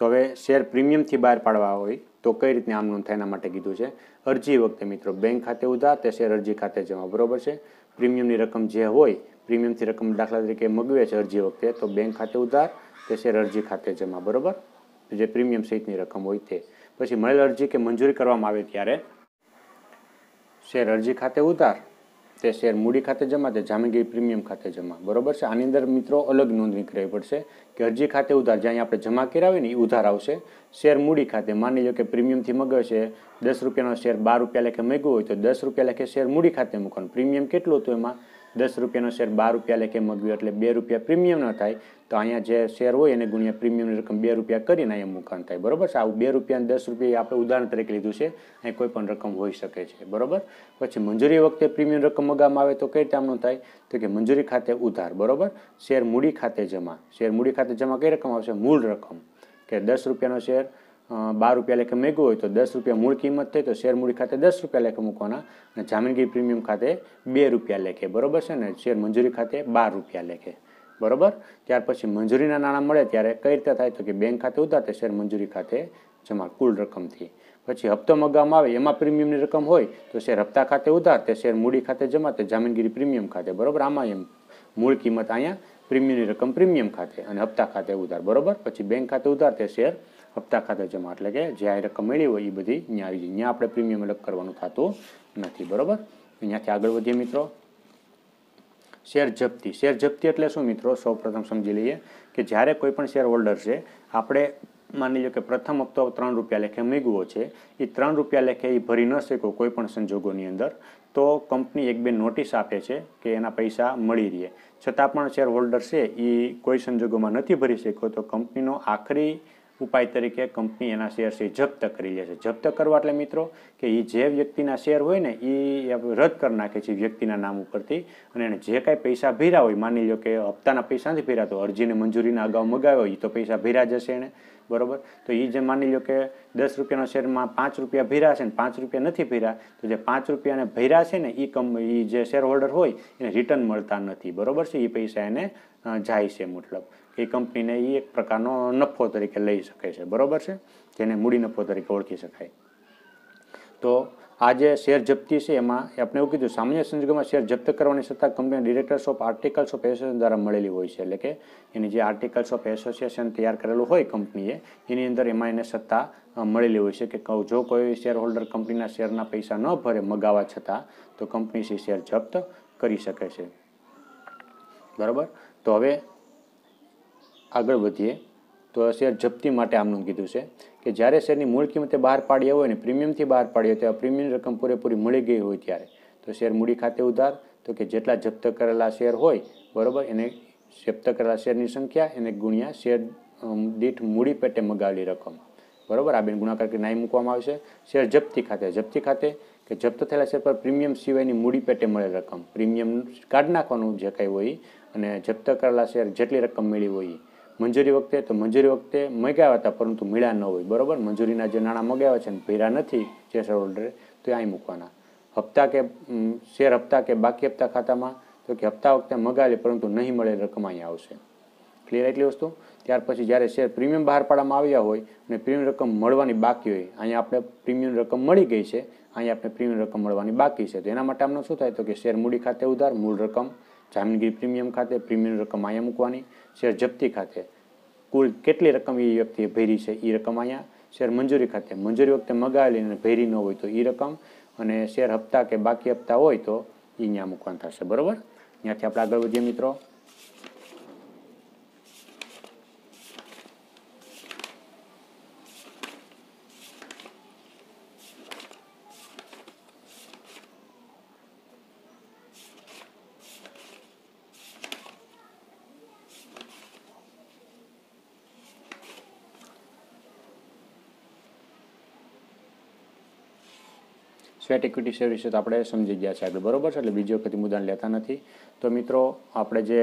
તો હવે શેર પ્રીમિયમથી બહાર પાડવા હોય તો કઈ રીતની આમ નોંધ થાય એના માટે કીધું છે અરજી વખતે મિત્રો બેંક ખાતે ઉધાર તે શેર અરજી ખાતે જમા બરોબર છે પ્રીમિયમની રકમ જે હોય પ્રીમિયમથી રકમ દાખલા તરીકે મગવે છે અરજી વખતે તો બેંક ખાતે ઉધાર તે શેર અરજી ખાતે જમા બરોબર જે પ્રીમિયમ સહિતની રકમ હોય તે પછી મળેલ અરજી કે મંજૂરી કરવામાં આવે ત્યારે શેર અરજી ખાતે ઉધાર તે શેર મૂડી ખાતે જમા તે જામીનગીરી પ્રીમિયમ ખાતે જમા બરોબર છે આની અંદર મિત્રો અલગ નોંધણી કરાવી પડશે કે અરજી ખાતે ઉધાર જ્યાં આપણે જમા કરાવીએ ને એ ઉધાર આવશે શેર મૂડી ખાતે માની લો કે પ્રીમિયમથી મગાવે છે દસ રૂપિયાનો શેર બાર રૂપિયા લેખે મગ્યો હોય તો દસ રૂપિયા લેખે શેર મૂડી ખાતે મૂકવાનું પ્રીમિયમ કેટલું હતું એમાં દસ રૂપિયાનો શેર બાર રૂપિયા લેખે મૂકવી એટલે બે રૂપિયા પ્રીમિયમનો થાય તો અહીંયા જે શેર હોય એને ગુણ્યા પ્રીમિયમની રકમ બે રૂપિયા કરીને અહીંયા મૂકાણ થાય બરાબર આવું બે રૂપિયા દસ રૂપિયા આપણે ઉદાહરણ તરીકે લીધું છે અહીં કોઈ પણ રકમ હોઈ શકે છે બરાબર પછી મંજૂરી વખતે પ્રીમિયમ રકમ મગામાં આવે તો કઈ ટાઈમનું થાય તો કે મંજૂરી ખાતે ઉધાર બરાબર શેર મૂડી ખાતે જમા શેર મૂડી ખાતે જમા કઈ રકમ આવશે મૂળ રકમ કે દસ રૂપિયાનો શેર બાર રૂપિયા લેખે મેઘવું હોય તો દસ રૂપિયા મૂળ કિંમત થઈ તો શેર મૂડી ખાતે દસ રૂપિયા લેખે મૂકવાના અને જામીનગીરી પ્રીમિયમ ખાતે બે રૂપિયા લેખે બરોબર છે ને શેર મંજૂરી ખાતે બાર રૂપિયા લેખે બરોબર ત્યાર પછી મંજૂરીના નાણાં મળે ત્યારે કઈ રીતે થાય તો કે બેંક ખાતે ઉતારતે શેર મંજૂરી ખાતે જમા કુલ રકમથી પછી હપ્તો મગાવવામાં આવે એમાં પ્રીમિયમની રકમ હોય તો શેર હપ્તા ખાતે ઉધાર તે શેર મૂડી ખાતે જમા તે જામીનગીરી પ્રીમિયમ ખાતે બરોબર આમાં એમ મૂળ કિંમત અહીંયા પ્રીમિયમની રકમ પ્રીમિયમ ખાતે અને હપ્તા ખાતે ઉધાર બરાબર પછી બેંક ખાતે ઉધાર તે શેર હપ્તા ખાતે જમા એટલે કે જે આ રકમ મળી હોય એ બધી અહીંયા આવી જાય અહીંયા આપણે પ્રીમિયમ અલગ કરવાનું થતું નથી બરાબર અહીંયાથી આગળ વધીએ મિત્રો શેર જપ્તી શેર જપ્તી એટલે શું મિત્રો સૌ સમજી લઈએ કે જ્યારે કોઈ પણ શેર હોલ્ડર છે આપણે માની લો કે પ્રથમ હપ્તો ત્રણ રૂપિયા લેખે મીગવો છે એ ત્રણ રૂપિયા લેખે એ ભરી ન શક્યો કોઈ પણ સંજોગોની અંદર તો કંપની એક બે નોટિસ આપે છે કે એના પૈસા મળી રહે છતાં પણ શેર હોલ્ડર છે એ કોઈ સંજોગોમાં નથી ભરી શક્યો તો કંપનીનો આખરી ઉપાય તરીકે કંપની એના શેર્સ એ જપ્ત કરી લે છે જપ્ત કરવા એટલે મિત્રો કે એ જે વ્યક્તિના શેર હોય ને એ રદ કરી નાખે છે વ્યક્તિના નામ ઉપરથી અને એણે જે કાંઈ પૈસા ભર્યા હોય માની લો કે હપ્તાના પૈસા નથી ભેરા તો અરજીને મંજૂરીના અગાઉ મગાવ્યો હોય તો પૈસા ભેરા જશે એણે બરોબર તો એ જે માની લો કે દસ રૂપિયાનો શેરમાં પાંચ રૂપિયા ભર્યા છે ને પાંચ રૂપિયા નથી ભેરા તો જે પાંચ રૂપિયાને ભર્યા છે ને એ કમ એ જે શેર હોલ્ડર હોય એને રિટર્ન મળતા નથી બરોબર છે એ પૈસા એને જાય છે મતલબ એ કંપનીને એ એક પ્રકારનો નફો તરીકે લઈ શકે છે બરોબર છે જેને મૂડી નફો તરીકે ઓળખી શકાય તો આ જે શેર જપ્તી છે એમાં આપણે એવું કીધું સામાન્ય સંજોગોમાં શેર જપ્ત કરવાની સત્તા company directors of articles of association દ્વારા મળેલી હોય છે એટલે કે એની જે આર્ટિકલ્સ ઓફ એસોસિએશન તૈયાર કરેલું હોય કંપનીએ એની અંદર એમાં એને સત્તા મળેલી હોય છે કે કહું જો કોઈ શેર હોલ્ડર કંપનીના શેરના પૈસા ન ભરે મગાવવા છતાં તો કંપની શેર જપ્ત કરી શકે છે બરાબર તો હવે આગળ વધીએ તો શેર જપ્તી માટે આમનું કીધું છે કે જ્યારે શેરની મૂળ કિંમતે બહાર પાડ્યા હોય ને પ્રીમિયમથી બહાર પાડીએ ત્યારે પ્રીમિયમ રકમ પૂરેપૂરી મળી ગઈ હોય ત્યારે તો શેર મૂડી ખાતે ઉધાર તો કે જેટલા જપ્ત કરેલા શેર હોય બરાબર એને જપ્ત કરેલા શેરની સંખ્યા એને ગુણ્યા શેર દીઠ મૂડી પેટે મગાવેલી રકમ બરાબર આ બેન ગુણાકાર કરી નાઈ મૂકવામાં આવશે શેર જપ્તી ખાતે જપ્તી ખાતે કે જપ્ત થયેલા શેર પર પ્રીમિયમ સિવાયની મૂડી પેટે મળેલ રકમ પ્રીમિયમ કાઢી નાખવાનું જે કાંઈ હોય અને જપ્ત કરેલા શેર જેટલી રકમ મળી હોય મંજૂરી વખતે તો મંજૂરી વખતે મગાવ્યા હતા પરંતુ મળ્યા ન હોય બરાબર મંજૂરીના જે નાણાં મગાવ્યા છે ને ભર્યા નથી જે શેર હોલ્ડરે તો અહીં મૂકવાના હપ્તા કે શેર હપ્તા કે બાકી હપ્તા ખાતામાં તો કે હપ્તા વખતે મગાવેલી પરંતુ નહીં મળે રકમ અહીં આવશે ક્લિયર એટલી વસ્તુ ત્યાર પછી જ્યારે શેર પ્રીમિયમ બહાર પાડવામાં આવ્યા હોય અને પ્રીમિયમ રકમ મળવાની બાકી હોય અહીંયા આપણે પ્રીમિયમ રકમ મળી ગઈ છે અહીંયા આપણે પ્રીમિયમ રકમ મળવાની બાકી છે તો એના માટે આમનો શું થાય તો કે શેર મૂડી ખાતે ઉધાર મૂળ રકમ જામીનગીરી પ્રીમિયમ ખાતે પ્રીમિયમ રકમ અહીંયા મૂકવાની શેર જપ્તી ખાતે કુલ કેટલી રકમ એ વ્યક્તિએ ભેરી છે એ રકમ અહીંયા શેર મંજૂરી ખાતે મંજૂરી વખતે મગાવેલી અને ભેરી ન હોય તો એ રકમ અને શેર હપ્તા કે બાકી હપ્તા હોય તો એ ત્યાં મૂકવાનું થશે બરાબર ત્યાંથી આપણે આગળ વધીએ મિત્રો સ્વેટ ઇક્વિટી શેર વિશે તો આપણે સમજી ગયા છે આગળ બરોબર છે એટલે બીજી વખત મુદ્દાને લેતા નથી તો મિત્રો આપણે જે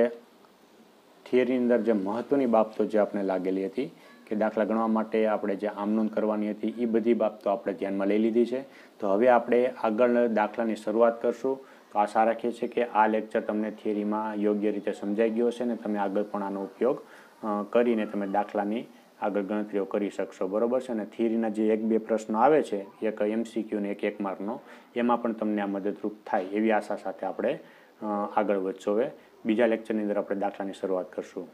થિયરીની અંદર જે મહત્ત્વની બાબતો જે આપણે લાગેલી હતી કે દાખલા ગણવા માટે આપણે જે આમનોંધ કરવાની હતી એ બધી બાબતો આપણે ધ્યાનમાં લઈ લીધી છે તો હવે આપણે આગળ દાખલાની શરૂઆત કરશું તો આશા રાખીએ છીએ કે આ લેક્ચર તમને થિયરીમાં યોગ્ય રીતે સમજાઈ ગયો હશે ને તમે આગળ પણ આનો ઉપયોગ કરીને તમે દાખલાની આગળ ગણતરીઓ કરી શકશો બરોબર છે અને થિયરીના જે એક બે પ્રશ્નો આવે છે એક એમસીક્યુ ને એક એક માર્કનો એમાં પણ તમને આ મદદરૂપ થાય એવી આશા સાથે આપણે આગળ વધશો હવે બીજા લેક્ચરની અંદર આપણે દાખલાની શરૂઆત કરશું